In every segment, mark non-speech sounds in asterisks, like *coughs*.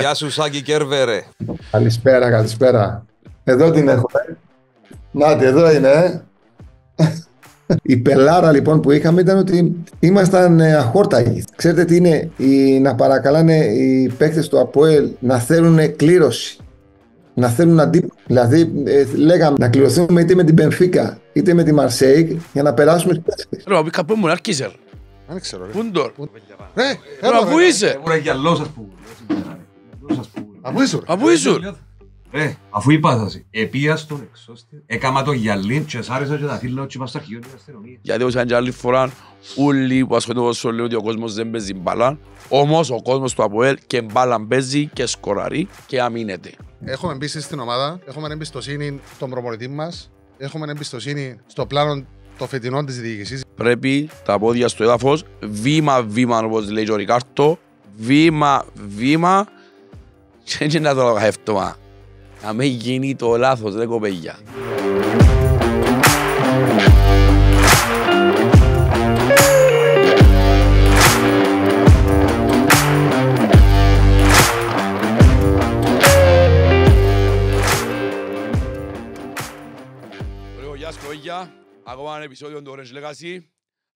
Γεια σου Σάκη Κέρβερε. Καλησπέρα, καλησπέρα. Εδώ την έχουμε. Νάτι, εδώ είναι. Ε. Η πελάρα λοιπόν που είχαμε ήταν ότι ήμασταν ε, αχόρταγοι. Ξέρετε τι είναι να παρακαλάνε οι παίκτες του ΑΠΟΕΛ να θέλουν κλήρωση. Να θέλουν αντίπαλο. Δηλαδή, ε, λέγαμε να κληρωθούμε είτε με την Πενφίκα είτε με τη Μαρσέικ για να περάσουμε στι τέσσερι. Ρε, καπέ μου, Αρκίζερ! Δεν ξέρω. Πούντορ. Ε, ρε, πού είσαι. Ρε, γυαλό, α Αφού ήσουν. Αφού ήσουν. Ρε, ε, αφού είπα σας, επία στον εξώστη, έκαμα το γυαλί και σ' άρεσα και τα φίλα και είπα στο αρχηγείο της αστυνομίας. Γιατί όπως είχαν και άλλη φορά, όλοι που ασχολούνται όσο λέω ότι ο κόσμος δεν παίζει μπάλα, όμως ο κόσμος του ΑΠΟΕΛ και μπάλα παίζει και σκοραρεί και αμήνεται. Έχουμε εμπίσει στην ομάδα, έχουμε εμπιστοσύνη στον προπονητή μας, έχουμε εμπιστοσύνη στο πλάνο το φετινό της διοίκησης. Πρέπει τα πόδια στο έδαφος, βήμα-βήμα όπως λέει ο Ρικάρτο, βήμα-βήμα και να το λογαεύτωμα. Να μην γίνει το λάθος, δεν κοπέγια. παιδιά, ακόμα ένα επεισόδιο του Orange Legacy.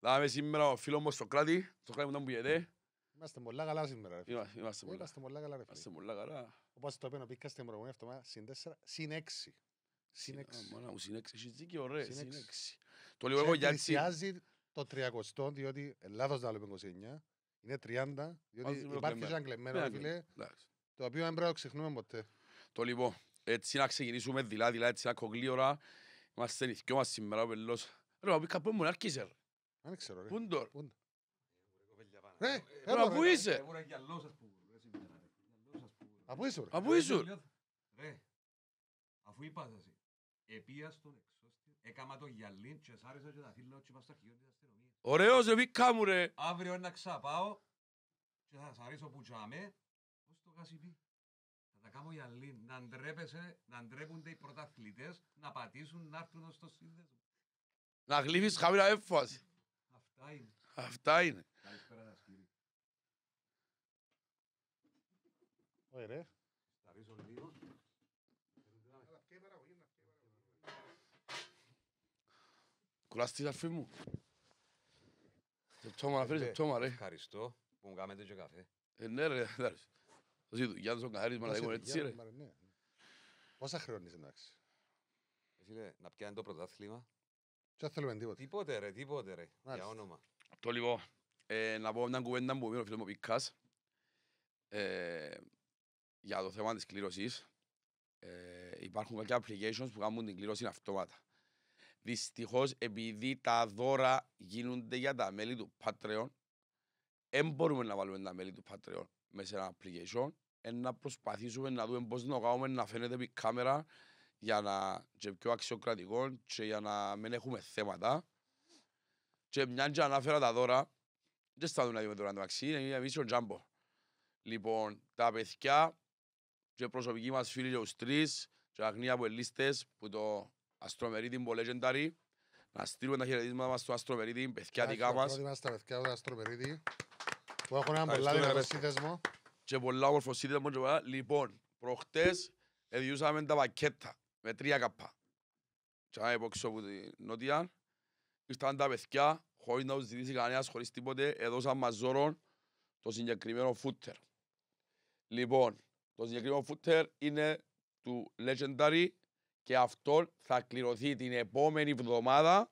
Θα είμαι σήμερα ο φίλος μου Σοκράτη, Σοκράτη μου τον πηγαίνει. Είμαστε πολλά καλά σήμερα. Είμαστε, ε, είμαστε πολλά καλά. Είμαστε πολλά καλά. Όπως το είπε ο Πίκας προηγούμενη εβδομάδα, συν 4, συν 6. Συν 6. Συν 6, έχεις δίκιο, Συν 6. Το λέω εγώ γιατί... Πλησιάζει το τριακοστό, διότι Ελλάδος να λέμε 29, είναι 30, διότι υπάρχει σαν κλεμμένο, ναι, ναι, φίλε, το οποίο δεν πρέπει να το ξεχνούμε ποτέ. Το λοιπόν, έτσι να ξεκινήσουμε δειλά, δηλαδή, δειλά, δηλαδή, έτσι να κοκλείωρα. Είμαστε νηθιό μας σήμερα, ο Πελός. Ρε, μα Πίκα, πού μου, άρχισε ρε. Δεν ξέρω ρε. Πούντορ. Πούντορ. Ε, ε Απού είσαι. Απού είσαι. Απού είσαι. Ρε, ε, αφού είπας το γυαλί και τα και Ωραίος, μου ρε. Αύριο να ξαπάω και θα που πώς το Θα τα κάνω γυαλί, να ντρέπεσαι, να ντρέπονται οι πρωταθλητές, να πατήσουν, να έρθουν το σύνδεσμο. Να γλύφεις χαμηλά έμφαση. Αυτά είναι. Αυτά είναι. Ωραία. Σταρίζω λίγο. Κουράστης αρφή μου. Σεπτόμα φέρεις, σεπτόμα ε, ρε. Ευχαριστώ που μου κάνετε και καφέ. Ε, ναι ρε, εντάξει. Το ζήτω, για να τον καθαρίσμα να έχουν έτσι ρε. Πόσα χρόνια είσαι εντάξει. Φίλε, να πιάνε το πρωτάθλημα. Τι θέλουμε τίποτε. Τίποτε ρε, τίποτε ρε, για όνομα. Το λοιπόν, ε, να πω μια κουβέντα που μείνω ο φίλος μου Πικάς. Ε, για το θέμα της κλήρωσης, ε, υπάρχουν κάποια applications που κάνουν την κλήρωση αυτόματα. Δυστυχώς, επειδή τα δώρα γίνονται για τα μέλη του Patreon, δεν μπορούμε να βάλουμε τα μέλη του Patreon μέσα σε ένα application. Ε, να προσπαθήσουμε να δούμε πώς να κάνουμε να φαίνεται επί κάμερα για να και πιο αξιοκρατικό και για να μην έχουμε θέματα. Και μια και αναφέρα τα δώρα, δεν σταθούν να δούμε τώρα το μαξί, είναι μια μίσιο Τζάμπο. Λοιπόν, τα παιδιά και προσωπικοί μας φίλοι και τους τρεις και αγνία από ελίστες που το Αστρομερίδι που legendary να στείλουμε τα χαιρετίσματα μας στο Αστρομερίδι, παιδιά δικά μας. Πρώτη μας τα παιδιά του Αστρομερίδι που έχουν έναν πολλά δυνατό σύνδεσμο. Και πολλά όμορφο σύνδεσμο και Λοιπόν, προχτές έδιωσαμε τα πακέτα με τρία καπά. Και να υπόξω από την νότια. Ήρθαν τα παιδιά χωρίς να τους ζητήσει κανένας, χωρίς τίποτε, έδωσαν μας ζώρον το συγκεκριμένο φούτερ. Λοιπόν, το συγκεκριμένο φούτερ είναι του Legendary και αυτό θα κληρωθεί την επόμενη βδομάδα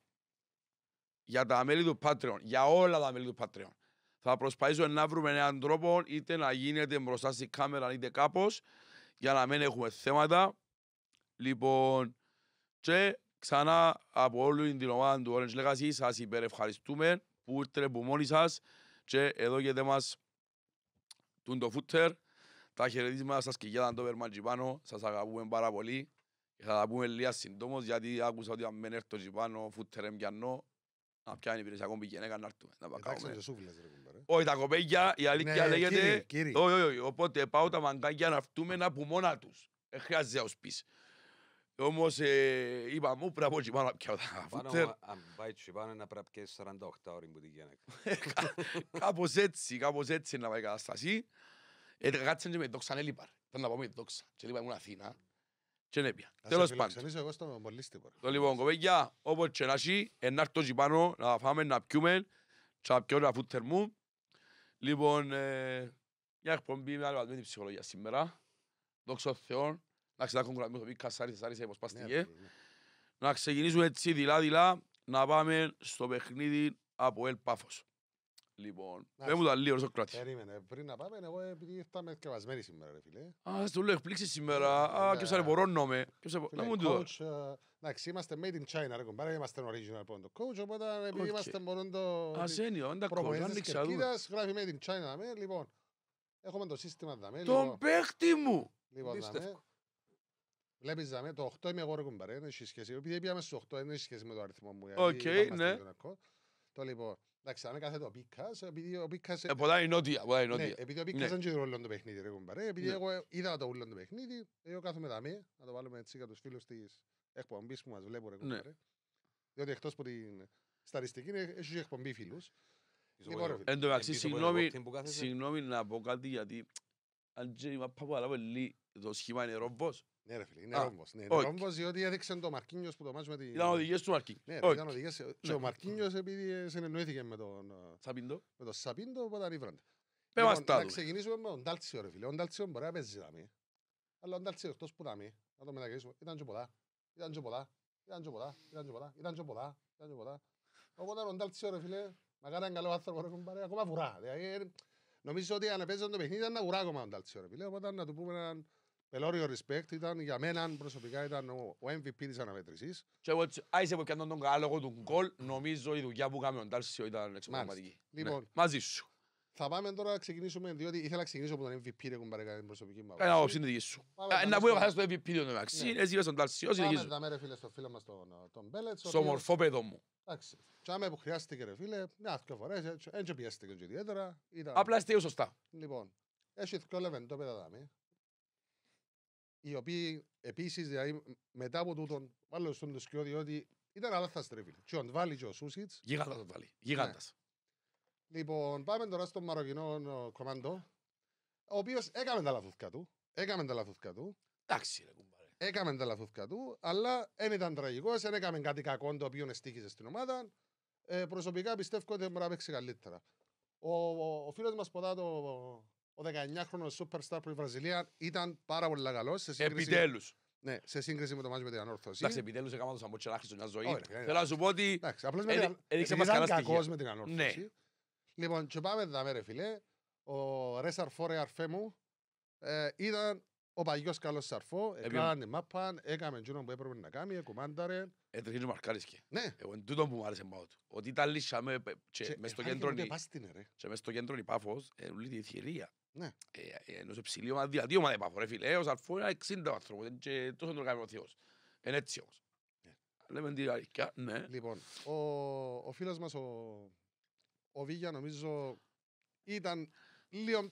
για τα μέλη του Patreon, για όλα τα μέλη του Patreon. Θα προσπαθήσω να βρούμε έναν τρόπο είτε να γίνεται μπροστά στη κάμερα είτε κάπως για να μην έχουμε θέματα. Λοιπόν, και ξανά από όλη την ομάδα του Orange Legacy σας υπερευχαριστούμε που ήρθατε που μόνοι σας και εδώ και μας το φούτερ τα χαιρετίσματα σας και για τον Τόπερμαν Τζιπάνο, σας αγαπούμε πάρα πολύ. Και θα τα πούμε λίγα συντόμως, γιατί άκουσα ότι αν δεν έρθω Τζιπάνο, φούτερε μπιανό, να πιάνει υπηρεσιακό πηγαινέκα να έρθουμε. Να Εντάξει, σε ρε Όχι, τα κοπέγια, η αλήθεια ναι, λέγεται... Όχι, όχι, οπότε πάω τα μαγκάκια να έρθουμε να πούμε μόνα τους. Δεν χρειάζεται να πεις. Όμως ε, είπα μου πρέπει να πω να πιάω τα φούτερ. Αν πάει τσιπάνω να πρέπει και 48 ώρες που τη γυναίκα. *laughs* Κάπως έτσι, κάπως έτσι να πάει η κατάσταση. Κάτσαν ε, και με δόξαν έλειπαρ. Ήταν να πω με δόξα. Και έλειπα ήμουν Αθήνα. Και πια. Τέλος πάντων. εγώ στον Το λοιπόν, κοπέγια, όπως και να σει, να και πάνω, να φάμε, να πιούμε, να πιω ένα φούτερ Λοιπόν, ε, μια εκπομπή με άλλο ψυχολογία σήμερα. Δόξα Να ναι, ε. Να ξεκινήσουμε έτσι δειλά-δειλά, να από Ελ Πάφος. Λοιπόν, δεν μου τα λέει ο Σοκράτης. Περίμενε, πριν να πάμε, εγώ επειδή ήρθαμε με σήμερα, ρε φίλε. Α, στο λέω εκπλήξεις σήμερα. Α, και με. μου το ε, Εντάξει, είμαστε made in China, ρε κομπάρα, είμαστε original πόντο. Coach, οπότε επειδή είμαστε μόνο το... τα made in China, λοιπόν, λοιπόν. μου! Λοιπόν, δεν έχει δεν Εντάξει, αν κάθεται ο Πίκας, επειδή ο Πίκας... Ε, πολλά είναι νότια. Πολλά είναι ναι, νότια. Ναι, επειδή ο Πίκας ναι. δεν ξέρει ρόλο το παιχνίδι, ρε κουμπαρέ. Επειδή ναι. εγώ ε, είδα το ούλο το παιχνίδι, εγώ κάθομαι δαμέ, να το βάλουμε έτσι για τους φίλους της εκπομπής που μας βλέπω, ρε κουμπαρέ. Ναι. Διότι εκτός από την σταριστική, έχει εκπομπή φίλους. Εν τω μεταξύ, συγγνώμη να πω κάτι γιατί αν τζένει μα παπαλά πολύ, το σχήμα είναι ρόμπος. Ναι, ρε φίλε, είναι ρομπός, Ναι, είναι το Μαρκίνιος που το μάτσο με την. Ήταν του Μαρκίνιο. Ναι, ήταν Ναι. Και ο Μαρκίνιος επειδή συνεννοήθηκε με τον. Ε, Σαπίντο. Με τον Σαπίντο, Πέμα λοιπόν, ξεκινήσουμε με τον Τάλτσιο, ρε φίλε. Ο Τάλτσιο μπορεί να παίζει δαμή. Αλλά ο Τάλτσιο εκτός που να το Ήταν Ήταν Πελώριο respect ήταν για μένα προσωπικά ήταν ο, ο MVP της αναμέτρησης. Και εγώ άισε που έκανε τον κατάλογο του γκολ, νομίζω η δουλειά που κάμε ο Ντάλσιο ήταν εξωματική. Ναι, λοιπόν, ναι. μαζί σου. Θα πάμε τώρα να ξεκινήσουμε, διότι ήθελα να ξεκινήσω από τον MVP ρε κουμπάρε κατά την προσωπική μου. Ένα όψη είναι δικής σου. Ε, να πω καθώς στο MVP του μεταξύ, ναι. εσύ είπες τον Ντάλσιο, όσοι δικής σου. Πάμε ρε φίλε στο φίλο μας τον Μπέλετ. Στο μορφό παιδό μου. Εντάξει, τσάμε που χρειάστηκε ρε φίλε, μια δύο φορές, έτσι πιέστηκε και ιδιαίτερα. Απλά είστε σωστά. Λοιπόν, έτσι δύο λεβέντο παιδά δάμε οι οποίοι επίσης δηλαδή, μετά από τούτον, βάλω στον Τουσκιό, διότι ήταν αλάθαστροι φίλοι. Και ο Ντβάλι και ο Σούσιτ. Γιγάντα τον Ντβάλι. Γιγάντα. Λοιπόν, πάμε τώρα στον Μαροκινό κομμάντο, ο οποίος έκαμε τα λαθούθηκα του. Έκαμε τα λαθούθηκα του. Εντάξει, ρε κουμπάρε. Έκαμε τα λαθούθηκα του, αλλά δεν ήταν τραγικός, δεν έκαμε κάτι κακό το οποίο εστίχησε στην ομάδα. Ε, προσωπικά πιστεύω ότι μπορεί να παίξει καλύτερα. Ο, ο, ο φίλος μας ποδά το, ο 19χρονο superstar που η Βραζιλία ήταν πάρα πολύ καλό. Επιτέλους. Ναι, σε σύγκριση με το μάτι με την ανόρθωση. Εντάξει, επιτέλους έκανα το σαμπότσι να χτίσει μια ζωή. Ε, Θέλω να σου πω ότι. Εντάξει, απλώς με την ανόρθωση. καλά κακός με την ανόρθωση. Λοιπόν, και πάμε εδώ, ρε φιλέ. Ο Ρέσαρ Φόρε Αρφέ μου ε, ήταν ο παγιός καλός σαρφό. Ε, Έκανε τη μάπα, έκαμε τζούνο που έπρεπε να κάνει, κουμάνταρε. Έτρεχε και μαρκάρισκε. Ναι. Εγώ εν τούτο που μου άρεσε μόνο του. Ότι ήταν λύσα μες στο κέντρο. Και μες στο κέντρο η πάφος, είναι όλη τη ευκαιρία. Ναι. Ε, ε, ενός υψηλή ομάδα, δηλαδή ομάδα επαφώ ρε φίλε, έως αλφό είναι 60 άνθρωπο, και τόσο το κάνει ο Θεός. Είναι έτσι όμως. Ναι. Λέμε την αλήθεια, ναι. Λοιπόν, ο, ο φίλος μας, ο, ο Βίγια, νομίζω ήταν λίγο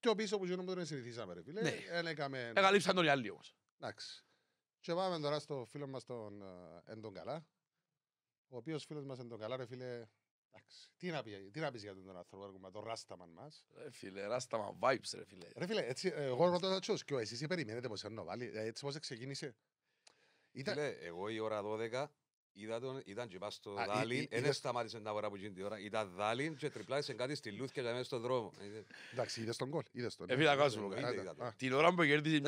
πιο πίσω που γίνομαι τον συνηθίσαμε ρε φίλε. Ναι. Έκαμε... Εγκαλύψαν τον οι άλλοι όμως. Εντάξει. Και πάμε τώρα στο φίλο μας τον ε, Εντογκαλά, ο οποίος φίλος μας Εντογκαλά, ρε φίλε τι να, πει, τι να πεις για τον, άνθρωπο με τον Ράσταμαν μας. Ρε φίλε, Ράσταμαν vibes ρε φίλε. Ρε φίλε, έτσι, ε, εγώ ρωτώ τα τσούς και εσείς περιμένετε πως είναι βάλει, ε, έτσι πως ξεκίνησε. Ήταν... Φίλε, εγώ η ώρα 12 Είδα τον, ήταν και πάει στο Δάλιν, ε, δεν σταμάτησε την αγορά που γίνει την ώρα. Ήταν Δάλιν και τριπλάρισε κάτι στη Λούθια και μέσα στον δρόμο. Ε, Εντάξει, είδες τον κόλ, είδες τον. Επίδα ναι. κόσμο. Την ώρα που κέρδισε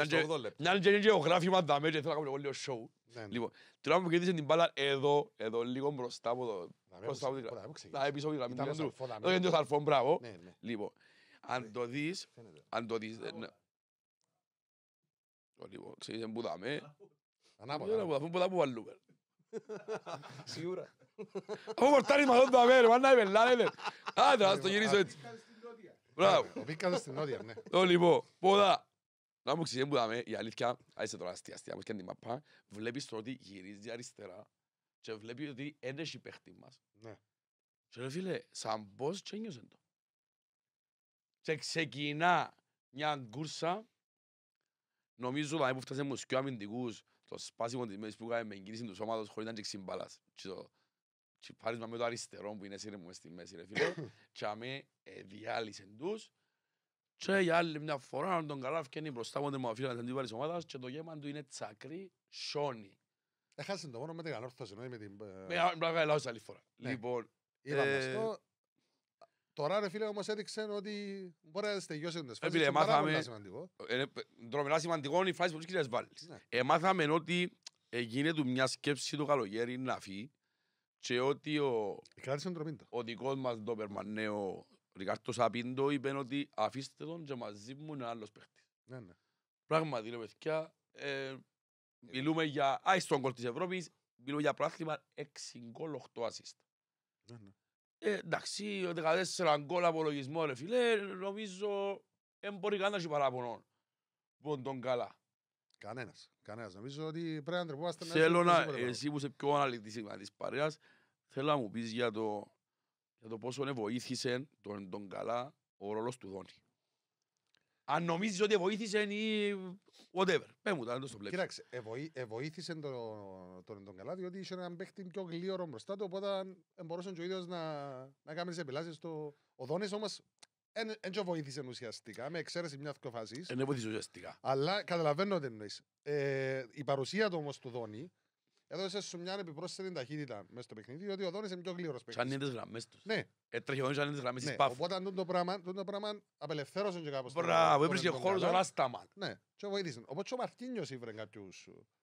μια και γεωγράφημα τα μέτρα, θέλω να κάνω λίγο σοου. Ναι, ναι. Λοιπόν, την ώρα που κέρδισε την μπάλα εδώ, εδώ λίγο μπροστά από το... Μπροστά από την Να έπεισε από την γραμμή του. Δεν είναι λοιπόν, το μπράβο. Λοιπόν, αν το δεις, αν το δεις... Λοιπόν, ξέρεις, εμπουδάμε. Ανάποδα. Ανάποδα, που βάλουμε. Σίγουρα. Ο πορτάρει μαθόν το αμέρι, μάνα με λάρετε. Άντε, ας το γυρίσω έτσι. Μπράβο. Ο πήκατε στην νότια, ναι. λοιπόν, ποδά. Να μου που δάμε, η αλήθεια, Είσαι τώρα αστεία, αστεία, και την μαπά, βλέπεις το ότι γυρίζει αριστερά και βλέπει ότι ενέχει η παίχτη μας. Ναι. Και ρε φίλε, σαν πώς και ένιωσες το. Και ξεκινά μια κούρσα, νομίζω δάμε που φτάσαμε στους πιο αμυντικούς, το σπάσιμο της μέσης που έκανε με εγκίνηση του σώματος χωρίς να τσιξεί μπάλας. Και το και με το αριστερό που είναι σύρεμο μες στη μέση ρε φίλε. *coughs* και αμέ ε, διάλυσε τους. Και για άλλη μια φορά να τον καλά φκένει μπροστά μου μου αφήνει την της ομάδας και το γέμα του είναι τσακρί σόνι. Έχασε το μόνο με την ανόρθωση, με την... Ε, με την άλλη φορά. Ναι. Λοιπόν, Είπαμε ε, αυτό, Τώρα ρε φίλε όμως έδειξε ότι μπορεί να στεγιώσει τις φάσεις. Επίλε, μάθαμε, τρομερά σημαντικό είναι η φάση που τους βάλεις. Εμάθαμε ναι. ότι έγινε ε, μια σκέψη το καλοκαίρι να φύγει και ότι ο, ο δικός μας ντόπερμαν νέο ναι, Ρικάρτος Απίντο, είπε ότι αφήστε τον και μαζί μου ένα άλλος παίχτης. Ναι, Πράγματι ρε παιδιά, ε, μιλούμε για άιστον κόλ της Ευρώπης, μιλούμε για πράθλημα 6 γκολ 8 ασίστ. Ε, εντάξει, ο 14 γκολ απολογισμό, ρε φίλε, νομίζω δεν μπορεί κανένας να έχει παράπονο που τον καλά. Κανένας, κανένας. Νομίζω ότι πρέπει να τρεπούμαστε να... Θέλω να, εσύ που είσαι πιο αναλυτής της παρέας, θέλω να μου πεις για το, για το πόσο βοήθησε τον, τον καλά ο ρόλος του Δόνη. Αν νομίζεις ότι βοήθησε ή whatever. Πε μου, το βλέπει. Κοιτάξτε, Κοίταξε, βοήθησε τον, τον, τον καλά διότι είχε έναν παίχτη πιο γλύωρο μπροστά του. Οπότε μπορούσε ο ίδιος να, να κάνεις τι επιλάσει του. Ο Δόνης όμως δεν βοήθησε ουσιαστικά, με εξαίρεση μιας αυτοφάση. Δεν βοήθησε ουσιαστικά. Αλλά καταλαβαίνω ότι εννοείς. Ε, η παρουσία του όμως του Δόνη έδωσε σου μια επιπρόσθετη ταχύτητα μέσα στο παιχνίδι, διότι ο Δόνης είναι πιο γλύρο παιχνίδι. Σαν είναι τι γραμμές τους. Ναι. Έτρεχε ε, ο Δόνης, σαν γραμμέ τη Παφ. Οπότε τον το πράγμα, το πράγμα απελευθέρωσε και κάπως. Μπράβο, έπρεπε και χώρο όλα στα μάτ. Ναι, και βοήθησε. Οπότε ο Μαρτίνιο ήβρε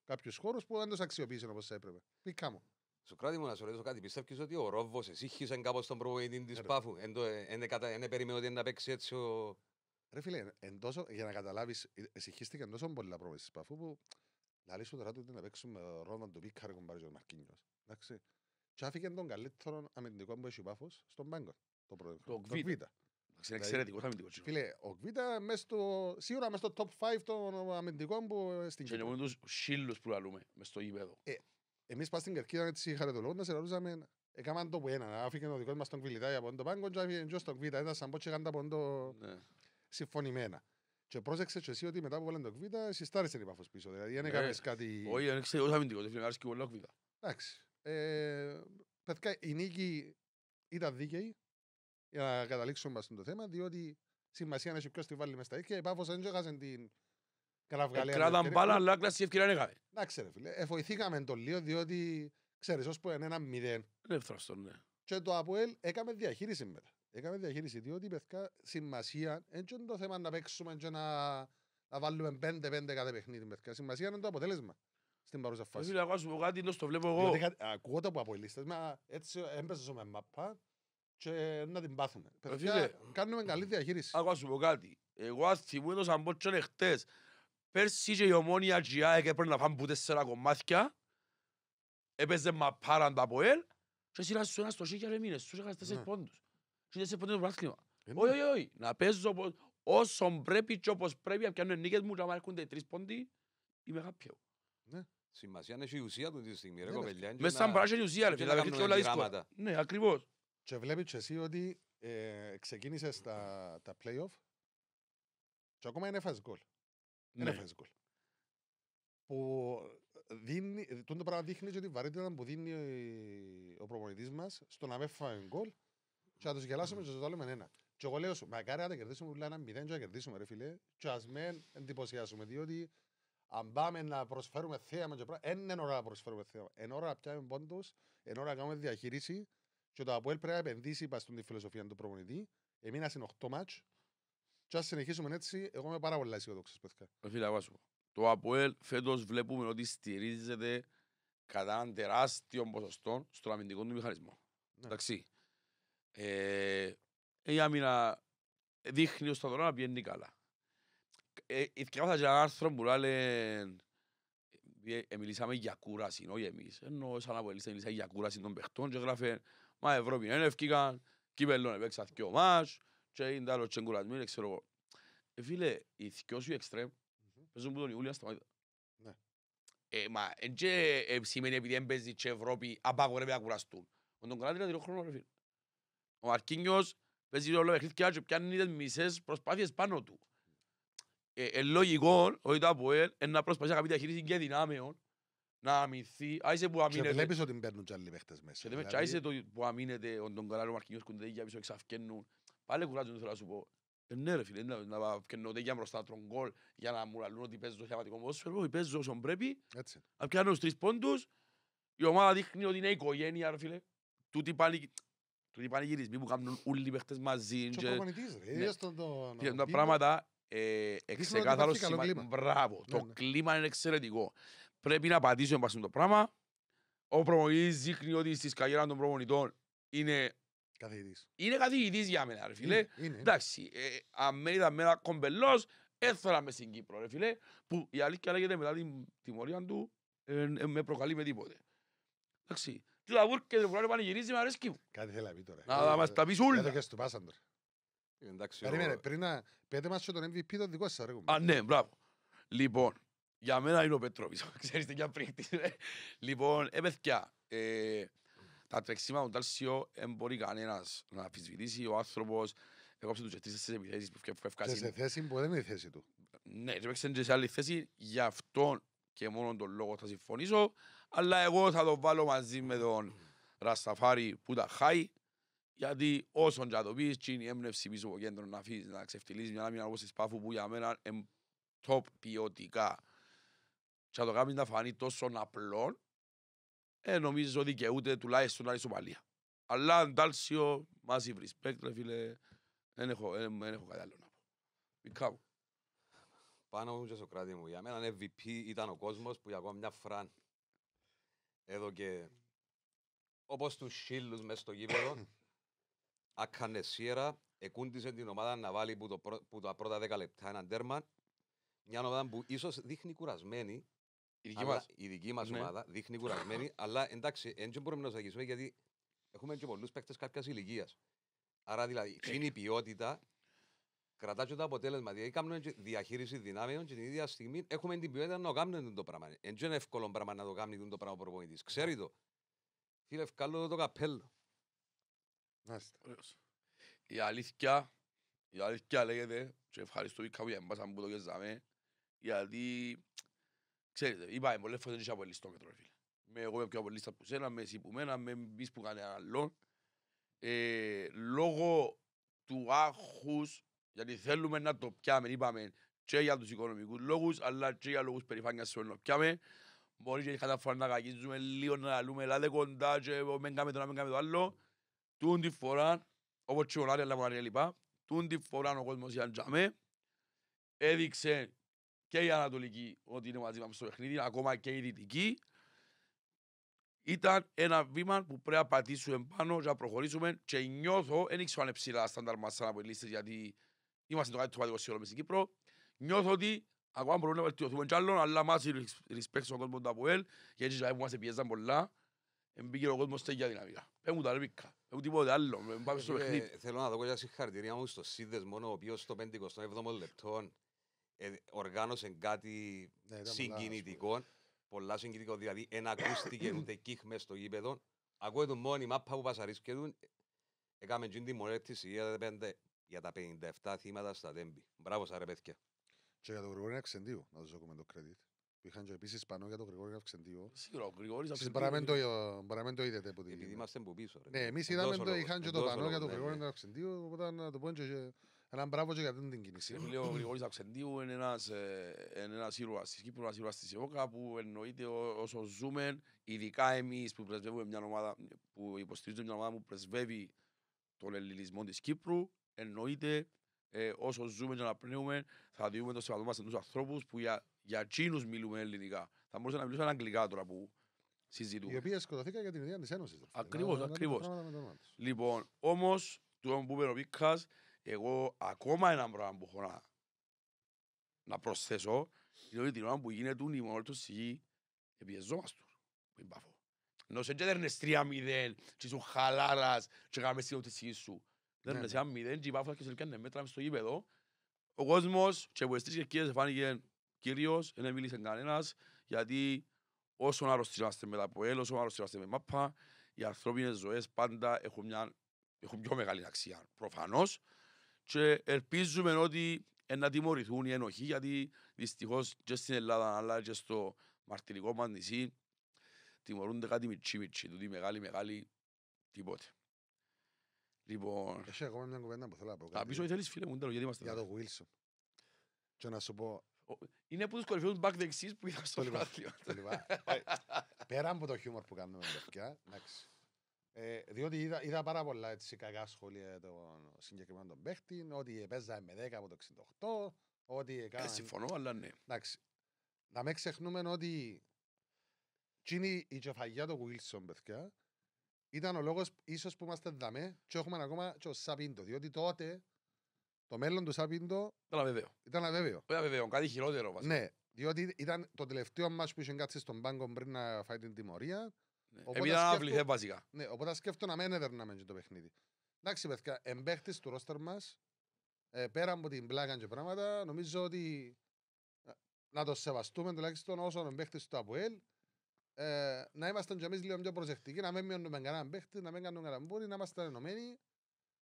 κάποιου χώρους που δεν τους αξιοποίησε όπως έπρεπε. Πικά μου. Σοκράτη μου να σου ρωτήσω κάτι, πιστεύεις ότι ο Ρόβος εσύχησε κάπως τον προβοητή της ε, Πάφου, δεν περίμενε ότι να παίξει έτσι ο... Ρε φίλε, για να καταλάβεις, ε, εσύχιστηκε τόσο πολύ πρόβληση της Πάφου που να σου τώρα τούτη να με ρόνα του Πίκαρ και τον Μαρκίνιος. Εντάξει. Και άφηκε τον καλύτερο αμυντικό που έχει ο στον πάγκο. Το πρώτο. Το Κβίτα. Είναι δηλαδή, εξαιρετικός αμυντικός. Φίλε, ο Κβίτα σίγουρα μες στο top 5 των αμυντικών που ε, στην Κύπρο. Και νιώμουν τους σύλλους που λαλούμε μες στο ύπεδο. Ε, εμείς πας στην Κερκίδα έτσι το λόγο, σε ελαλούσαμε Έκαναν το που έναν. άφηκε ο δικός μας τον από τον πάγκο και άφηκε στον Κβίτα, ήταν σαν πότσι γάντα από το ναι. συμφωνημένα. Και πρόσεξε και εσύ ότι μετά που βάλαν το κβίτα, συστάρισε την πάφος πίσω. Δηλαδή, αν έκανες ναι. κάτι... Όχι, δεν ξέρω, όχι αμυντικό, δεν φιλμάρεις πολλά κβίτα. Εντάξει. Ε, Παιδικά, η νίκη ήταν δίκαιη, για να καταλήξουμε μας το θέμα, διότι σημασία να έχει ποιος τη βάλει μέσα στα ίδια. Η πάφος δεν έχασε την καλαυγαλία. Κράταν μπάλα, αλλά κλάσσε ευκαιρία να έκαμε. Να ξέρε, φίλε. Εφοηθήκαμε το λίγο, διότι, ξέρεις, ως που είναι ένα μηδέν. Ελεύθρος ναι. Και το Αποέλ έκαμε διαχείριση μετά. Έκαμε διαχείριση διότι παιδιά σημασία είναι το θέμα να παίξουμε και να, να βάλουμε πέντε-πέντε κάθε παιχνίδι. Παιδιά. Σημασία είναι το αποτέλεσμα στην παρούσα ε, φάση. σου πω κάτι, το βλέπω εγώ. Διότι, ακούω τα που απολύστες, μα έτσι έμπαιζα με μαπά και να την πάθουμε. Ε, παιδιά, κάνουμε καλή διαχείριση. Ακούω σου πω κάτι. Εγώ ας θυμούν το σαμπότσον χτες. Πέρσι και η ομόνια GI και πρέπει να πάμε που τέσσερα κομμάτια. Έπαιζε μαπάραν τα από ελ και σειράσου ένα στο σίγια ρε μήνες, σου είχα τέσσερις ναι. πόντους. Και δεν σε ποτέ το πράσινο. Ε, ναι. Όχι, όχι, όχι. Να παίζω όσο πρέπει και όπως πρέπει, να πιάνω νίκες μου, να έρχονται τρεις πόντι, είμαι χάπιο. Ναι. Σημασία είναι και η ουσία του τη στιγμή, ρε ναι, κοπελιά. Μες σαν είναι η ουσία, ρε φίλε, θα κάνουν γράμματα. Ναι, ακριβώς. Και βλέπεις και εσύ ότι ε, ξεκίνησες τα, τα play-off και ακόμα είναι φάση γκολ. Είναι ναι. φάση γκολ. Που δίνει, το πράγμα δείχνει ότι βαρύτητα που δίνει ο προπονητής μας στο να μην φάει γκολ και θα τους γελάσουμε και θα τους βάλουμε ένα. Και εγώ λέω σου, μακάρι να κερδίσουμε πουλά ένα μηδέν και να κερδίσουμε ρε φίλε. Και ας με εντυπωσιάσουμε, διότι αν πάμε να προσφέρουμε θέαμα και πράγματα, δεν είναι ώρα να προσφέρουμε θέαμα. Είναι ώρα να πιάμε πόντους, είναι ώρα να κάνουμε διαχείριση και το Αποέλ πρέπει να επενδύσει είπα στον τη φιλοσοφία του προπονητή. Εμείνα είναι 8 μάτς και ας συνεχίσουμε έτσι, εγώ είμαι πάρα πολύ αισιοδόξος παιδιά. Ε, φίλε, αγάσου. Το Αποέλ φέτος βλέπουμε ότι στηρίζεται κατά ένα τεράστιο ποσοστό στον αμυντικό του μηχανισμό. Ναι. Εντάξει η ε, άμυνα ε, δείχνει στον δρόμο να πηγαίνει καλά. Ε, Ήρθα και ένα άρθρο που λένε ε, μιλήσαμε για κούραση, όχι εμείς. Ενώ σαν από ελίστα μιλήσαμε για κούραση των παιχτών και γράφε «Μα Ευρώπη δεν ευκήκαν, κύπελλον επέξα δυο μας και είναι τα άλλο και δεν ξέρω εγώ». Ε, φίλε, οι δυο σου εξτρέμ παίζουν που τον Ιούλια σταμάτητα. Ναι. Ε, μα, εν και σημαίνει επειδή δεν παίζει και Ευρώπη απαγορεύει να κουραστούν. Με τον Κράτη είναι δύο χρόνο, ρε φίλε. Ο Μαρκίνιος παίζει ρόλο με παιχνίδια και πιάνει τις μισές προσπάθειες πάνω του. Ε, ε, λογικό ότι το ΑΠΟΕΛ να προσπαθεί να διαχείριση και δυνάμεων να αμυνθεί. Άισε που αμήνεται... Και βλέπεις ότι παίρνουν και άλλοι παίχτες μέσα. Και δηλαδή- άισε το που αμήνεται ο τον καλάρο ο κουντεί για πίσω εξαφκένουν. Πάλι κουράζουν θέλω να σου πω. Ε, ναι ρε φίλε, να πιάνω τέγια μπροστά τον κόλ για να μου λαλούν ότι παίζω το θεαματικό ποδόσφαιρο, ότι παίζω όσον πρέπει. Έτσι. Να πιάνω τους τρεις πόντους, η ομάδα δείχνει ότι είναι οικογένεια ρε φίλε. Τούτη πάλι οι πανηγυρισμοί που κάνουν όλοι οι παίχτες μαζί. Και ο προπονητής ρε. Ναι. Τα πράγματα ε, εξεκάθαρο σημαντικό. Μπράβο. Το ναι, ναι. κλίμα είναι εξαιρετικό. Πρέπει να πατήσουμε με το πράγμα. Ο προπονητής δείχνει ότι στις καριέρα των προπονητών είναι Καθηγητής. Είναι καθηγητής για μένα, ρε φίλε. Εντάξει, ε, αμένα μένα κομπελός, έφερα μες στην Κύπρο, ρε φίλε, που η αλήθεια λέγεται μετά την τιμωρία του, ε, ε, με προκαλεί με τίποτε. Εντάξει, τι θα βούρκε το φουλάρι να γυρίζει με αρέσκει μου. Κάτι θέλει να πει τώρα. Να μας τα πει σούλα. Δεν το στο πάσαν τώρα. Εντάξει. Περίμενε, πριν να πέντε μας και τον MVP το δικό σας ρε Α, ναι, μπράβο. Λοιπόν, για μένα είναι ο Πετρόβης, *laughs* ξέρεις τι αν πριν. Λοιπόν, έπαιθκια, ε, ε, τα τρεξίμα του Τάλσιο δεν μπορεί κανένας να αμφισβητήσει ο άνθρωπος. Εγώ ψήνω τους τρεις επιθέσεις που ευκάζει. Σε θέση που δεν είναι η θέση του. Ναι, σε άλλη θέση, γι' αυτόν και μόνο τον λόγο θα συμφωνήσω. Αλλά εγώ θα το βάλω μαζί με τον Ρασταφάρη που τα χάει. Γιατί όσον και το πεις, είναι η έμπνευση πίσω από κέντρο να αφήσεις να ξεφτυλίσεις μια άμυνα όπως η Σπάφου, που για μένα είναι top ποιοτικά. Και να το κάνεις να φανεί τόσο απλό, ε, νομίζω δικαιούται τουλάχιστον να είσαι παλιά. Αλλά αντάλσιο, massive respect, ρε φίλε, δεν έχω, δεν, έχω κάτι άλλο να πω. Μικρά μου. Πάνω μου και Σοκράτη μου, για μένα MVP ήταν ο κόσμος που για ακόμα μια φραν εδώ και όπως τους σύλλους μέσα στο γήπεδο *coughs* άκανε σίερα, εκούντισε την ομάδα να βάλει που, το, που τα πρώτα 10 λεπτά έναν τέρμα μια ομάδα που ίσως δείχνει κουρασμένη η δική, μα ναι. ομάδα δείχνει κουρασμένη, *coughs* αλλά εντάξει, δεν μπορούμε να σαγήσουμε γιατί έχουμε και πολλούς παίκτες κάποιας ηλικίας. Άρα δηλαδή, είναι η ποιότητα κρατάς και το αποτέλεσμα. Δηλαδή, κάνουμε διαχείριση δυνάμεων και την ίδια στιγμή έχουμε την ποιότητα να κάνουμε το πράγμα. Δεν είναι εύκολο πράγμα να το κάνει το πράγμα ο προπονητής. Ναι. Ξέρει το. Φίλε, ευκάλω το καπέλο. Η αλήθεια, η αλήθεια λέγεται, και ευχαριστώ η κάποια μπάσα που το κεζάμε, γιατί, ξέρετε, είπαμε πολλές φορές δεν είσαι απολύστο με φίλε. Με εγώ είμαι πιο απολύστα που σένα, με εσύ που μένα, με μπεις που κανένα άλλο. Ε, λόγω του άγχους γιατί θέλουμε να το πιάμε, είπαμε, και για τους οικονομικούς λόγους, αλλά και για λόγους περηφάνειας που να πιάμε. Μπορεί και κατά φορά να κακίζουμε λίγο, να λέμε, λάδε κοντά και μεν κάμε το να μεν κάμε το άλλο. Τούν τη φορά, όπως και ο Νάρη, αλλά μονάρια λοιπά, τούν τη φορά ο κόσμος ήταν τζάμε. Έδειξε και η Ανατολική ότι είναι μαζί μας στο παιχνίδι, ακόμα και η Δυτική. Ήταν ένα βήμα που πρέπει να πατήσουμε πάνω και να προχωρήσουμε και νιώθω, δεν ήξερα αν είναι ψηλά στάνταρ μας σαν από γιατί είμαστε το κάτι του πατικός σύνολο μες στην Κύπρο. Νιώθω ότι ακόμα μπορούμε να βελτιωθούμε κι άλλον, αλλά μας η respect στον κόσμο του Αποέλ, γιατί που μας πιέζαν πολλά, εμπήκε ο κόσμος τέτοια δυναμικά. μου τα λεπίκα, μου τίποτε άλλο, πάμε στο παιχνίδι. Θέλω να δω κάποια συγχαρητήρια μου στο Σίδες μόνο, ο οποίος στο 57ο λεπτό ε, οργάνωσε κάτι ναι, συγκινητικό, πολλά συγκινητικό, δηλαδή εν ακούστηκε ούτε κύχ μες στο γήπεδο, ακούγεται μόνοι μάπα που πασαρίσκεται, ε, έκαμε την τιμωρέτηση, είδατε για τα 57 θύματα στα ΔΕΜΠΗ. Μπράβο, σας ρεπέθηκε. Και για τον Γρηγόρη Αξεντίου, να τους δώσουμε το credit. Είχαν και επίσης πάνω για τον Γρηγόρη Αξεντίου. Σίγουρα, ο Γρηγόρης Αξεντίου. Παραμένω το είδατε από την. Επειδή είμαστε που πίσω. Ρε. Ναι, εμεί είδαμε το, είχαν και το πάνω για τον Γρηγόρη Αξεντίου, ναι, ναι. Οπότε να το πω και ένα μπράβο και για την κίνηση. ο Γρηγόρης Αξεντίου είναι ένας ε, ήρωας της Κύπρου, ένας ήρωας της ΕΟΚΑ που εννοείται όσο ζούμε, ειδικά εμείς που πρεσβεύουμε μια ομάδα που υποστηρίζουμε μια ομάδα που πρεσβεύει τον ελληνισμό της Κύπρου εννοείται ε, όσο ζούμε και αναπνέουμε, θα διούμε το σεβασμό μας στους ανθρώπους που για, για τσίνους μιλούμε ελληνικά. Θα μπορούσα να μιλήσω αγγλικά τώρα που συζητούμε. Οι οποίες σκοτωθήκαν για την ιδέα της Ένωσης. Ακριβώς, ακριβώς. Λοιπόν, όμως, του που είπε ο εγώ ακόμα ένα πράγμα που έχω να, να προσθέσω είναι ότι την ώρα που γίνεται η μόνη του σιγή, επιεζόμαστε. Μην παφώ. Ενώ σε τέτοια τρία μηδέν, και σου χαλάρας, και κάνουμε στην σου. Δεν είναι σαν μηδέν και υπάρχουν και σε λίγα μέτρα στο γήπεδο. Ο κόσμος και από τις τρεις κερκίδες φάνηκε κυρίως, δεν μίλησε κανένας, γιατί όσο αρρωστήμαστε με τα ΠΟΕΛ, όσο αρρωστήμαστε με ΜΑΠΑ, οι ανθρώπινες ζωές πάντα έχουν, μια, έχουν πιο μεγάλη αξία, προφανώς. Και ελπίζουμε ότι να τιμωρηθούν οι ενοχοί, γιατί δυστυχώς και στην Ελλάδα, αλλά και στο μαρτυρικό μας νησί, τιμωρούνται κάτι μιτσί-μιτσί, μεγάλη-μεγάλη μεγάλοι-μεγάλοι τίποτε. Λοιπόν... Έχει ακόμα μια κουβέντα που θέλω να πω κάτι. Απίσω θέλεις φίλε μου, τέλος, γιατί είμαστε. Για τον Wilson. Και να σου πω... Είναι από τους κορυφαίους back δεξίς που είδα στο βράδυο. Ε, πέρα από το χιούμορ που κάνουμε με παιδιά, εντάξει. Ε, διότι είδα, είδα πάρα πολλά έτσι, κακά σχόλια των συγκεκριμένων των παίχτη, ότι παίζαμε με 10 από το 68, ότι ε, έκαναν... Ε, συμφωνώ, αλλά ναι. Εντάξει. Να μην ξεχνούμε ότι είναι η κεφαγιά του Wilson, παιδιά, ήταν ο λόγος ίσως που είμαστε δαμέ και έχουμε ακόμα και ο Σαπίντο. Διότι τότε το μέλλον του Σαπίντο. Ήταν αβεβαίο. Ήταν αβεβαίο. Ήταν αβεβαίο, κάτι χειρότερο βασικά. Ναι, διότι ήταν το τελευταίο μα που είχε κάτσει στον πάγκο πριν να φάει την τιμωρία. Ναι. Επειδή σκέφτο... βασικά. Ναι, οπότε σκέφτομαι να μην να το παιχνίδι. Εντάξει, παιδιά, εμπέχτης του ρόστερ μας, ε, πέρα από την πλάκα και πράγματα, νομίζω ότι ε, να το σεβαστούμε τουλάχιστον όσο εμπέχτης του Αποέλ ε, να είμαστε κι εμείς λίγο πιο προσεκτικοί, να μην μειώνουμε κανέναν παίχτη, να μην κάνουμε κανέναν μπούρι, να είμαστε ενωμένοι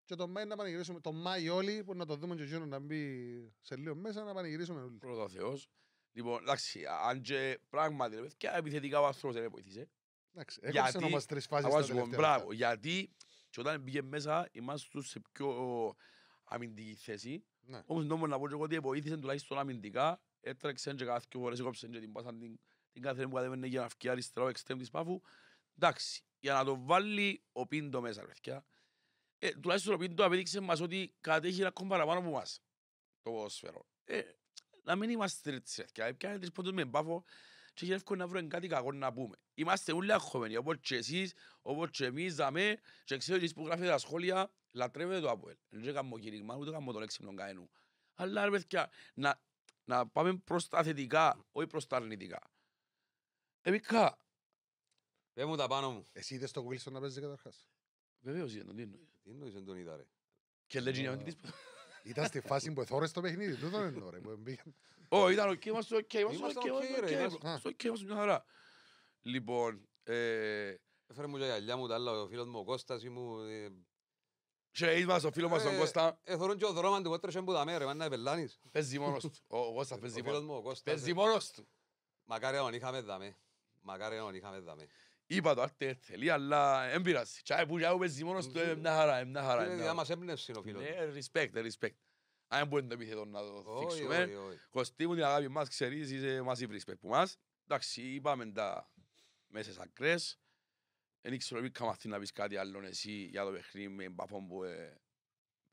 και τον Μάη να πανηγυρίσουμε, τον Μάη όλοι, που να το δούμε και γίνουν να μπει σε λίγο μέσα, να πανηγυρίσουμε όλοι. Πρώτα Θεός. Λοιπόν, εντάξει, αν και πράγματι, ρε, και επιθετικά ο Αστρός δεν βοηθήσε. Εντάξει, έκοψε όμως τρεις φάσεις στα τελευταία. Μπράβο, γιατί και όταν πήγε μέσα, είμαστε σε πιο αμυντική θέση. Ναι. Όμως νόμως να πω και εγώ ότι βοήθησε τουλάχιστον αμυντικά, έτρεξε και κάθε φορές, έκοψε και την πάσα την την κάθε που κατεβαίνει για να φκεί ο εξτρέμ της Πάφου. Εντάξει, για να το βάλει ο Πίντο μέσα, παιδιά. Ε, τουλάχιστον ο Πίντο απέδειξε μας ότι κατέχει ακόμα παραπάνω από μας το ποδόσφαιρο. Ε, να μην είμαστε τρίτης, παιδιά. Ε, πιάνε τρεις πόντους με Πάφο και έχει εύκολο να βρουν κάτι κακό να πούμε. Είμαστε όλοι αγχωμένοι, όπως και εσείς, όπως και εμείς, δαμέ, και ξέρω εσείς που γράφετε τα σχόλια, λατρεύετε το Αποέλ. Δεν κάνω κηρύγμα, ούτε κάνω τον έξυπνο κανένου. Αλλά ρε παιδιά, να, να πάμε προς τα θετικά, όχι προς τα αρνητικά. Επίκα. Πες μου τα πάνω μου. Εσύ είδες το Wilson να παίζει καταρχάς. Βεβαίως είδε τον, ναι. τι εννοείς. Τι εννοείς τον είδα ρε. Και λέγει να μην Ήταν στη φάση που εθώρες το παιχνίδι, τον εννοώ ρε. Όχι, ήταν οκ, είμαστε οκ, είμαστε οκ, είμαστε οκ, είμαστε μια χαρά. Λοιπόν, ε, έφερε μου και γυαλιά μου, τα άλλα, ο φίλος μου, ο Κώστας μου, και ε, ο φίλος μας τον ε, Κώστα. Εθωρούν και ο δρόμαν του τα Μακάρι να είχαμε δάμε. Είπα το άρτε θέλει, αλλά δεν πειράζει. Τσάι που γιάου παίζεις μόνος του, είναι μια χαρά, είναι μια χαρά. Είναι διά μας έμπνευση ο φίλος. Ναι, respect, respect. Αν μπορεί το επίθετο να το θίξουμε. Κωστή μου την αγάπη μας, ξέρεις, είσαι μαζί respect που μας. Εντάξει, είπαμε τα μέσες ακρές. Δεν ήξερα ότι καμαθή να πεις κάτι άλλο εσύ για το παιχνί με μπαπών που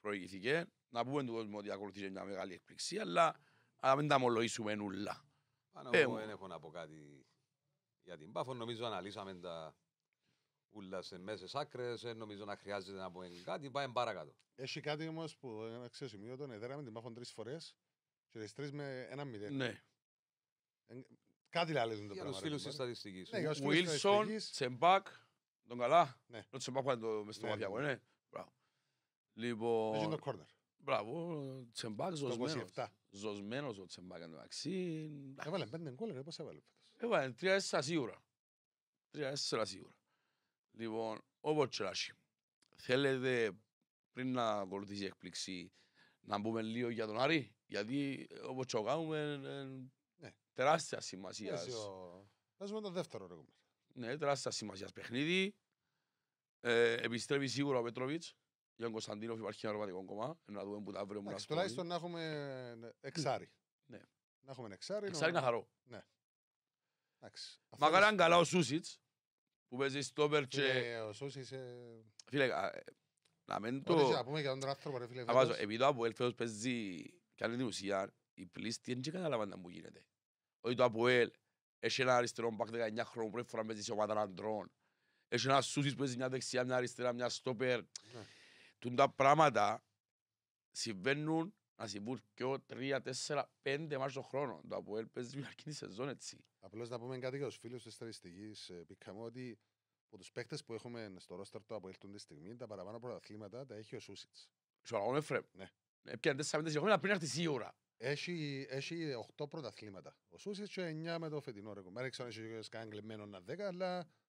προηγηθήκε. Να πούμε του κόσμου ότι ακολουθήσε μια μεγάλη εκπληξία, αλλά να μην τα ομολογήσουμε νουλά. Πάνω εγώ δεν έχω να πω κάτι για την Πάφο. Νομίζω αναλύσαμε τα ούλα σε μέσες άκρες, ε, νομίζω να χρειάζεται να πούμε κάτι, πάμε παρακάτω. Έχει κάτι όμως που είναι αξιοσημείωτο, εδέραμε την Πάφο τρεις φορές και τις τρεις με ένα μηδέν. Ναι. Ε, κάτι λέει το πράγμα. Ε. Ναι, για τους φίλους της στατιστικής. Βίλσον, Τσεμπάκ, τον καλά. Ναι. Ο Τσεμπάκ είναι το μες στο ναι, ναι, μαθιάκο, ναι. Μπράβο. Λοιπόν... Έχει κόρνερ. Μπράβο, Τσεμπάκ ζωσμένος. Ζωσμένος ο Τσεμπάκ ενταξύ. Έβαλε πέντε γκολ, πώς έβαλε. Έβαλε τρία έσσα σίγουρα. Τρία έσσα σίγουρα. Λοιπόν, ο Τσελάσι. Θέλετε πριν να ακολουθήσει η εκπληξή να μπούμε λίγο για τον Άρη. Γιατί όπως το κάνουμε τεράστια σημασία. Θα ζούμε το δεύτερο ρε Ναι, τεράστια σημασία παιχνίδι. επιστρέφει σίγουρα ο Πέτροβιτς. Για τον Κωνσταντίνοφ υπάρχει ένα ρομαντικό κόμμα. Να δούμε που τα βρούμε. Τουλάχιστον να έχουμε εξάρι. Ναι. Να έχουμε εξάρι. Εξάρι να χαρώ. Ναι. Μακάραν καλά ο Σούσιτς που παίζει στόπερ και... Ο Σούσιτς... Ε, φίλε, ε, να μην το... Ό,τι πούμε για τον τράστρο, ρε φίλε. Απάζω, επειδή το Αποέλ φέτος παίζει και άλλη δημοσία, την ουσία, οι και δεν καταλαβαίνουν που γίνεται. Ότι το Αποέλ έχει ένα αριστερό μπακ 19 χρόνων πρώτη φορά παίζει σε ομάδα αντρών. Έχει ένα Σούσιτς που παίζει μια δεξιά, μια αριστέρα, μια στόπερ. Ναι. Τούν τα πράγματα συμβαίνουν συμβούν και ο τρία, τέσσερα, πέντε μάρες το χρόνο. Το Αποέλ παίζει μια αρκετή σεζόν έτσι. Απλώς να πούμε κάτι για τους φίλους της στατιστικής. Ε, Πήγαμε ότι από τους παίκτες που έχουμε στο ρόστερ του Αποέλ τη στιγμή, τα παραπάνω πρωταθλήματα τα έχει ο Σούσιτς. Σωραγόν Εφρέμ. Ναι. Έπιανε ε, τέσσερα πέντε συγχωρήματα πριν έρθει η Έχει, έχει 8 πρωταθλήματα. Ο Σούσιτς και 9 με το φετινό ρεκόρ. Μέρα να έχει κανένα κλεμμένο να 10, αλλά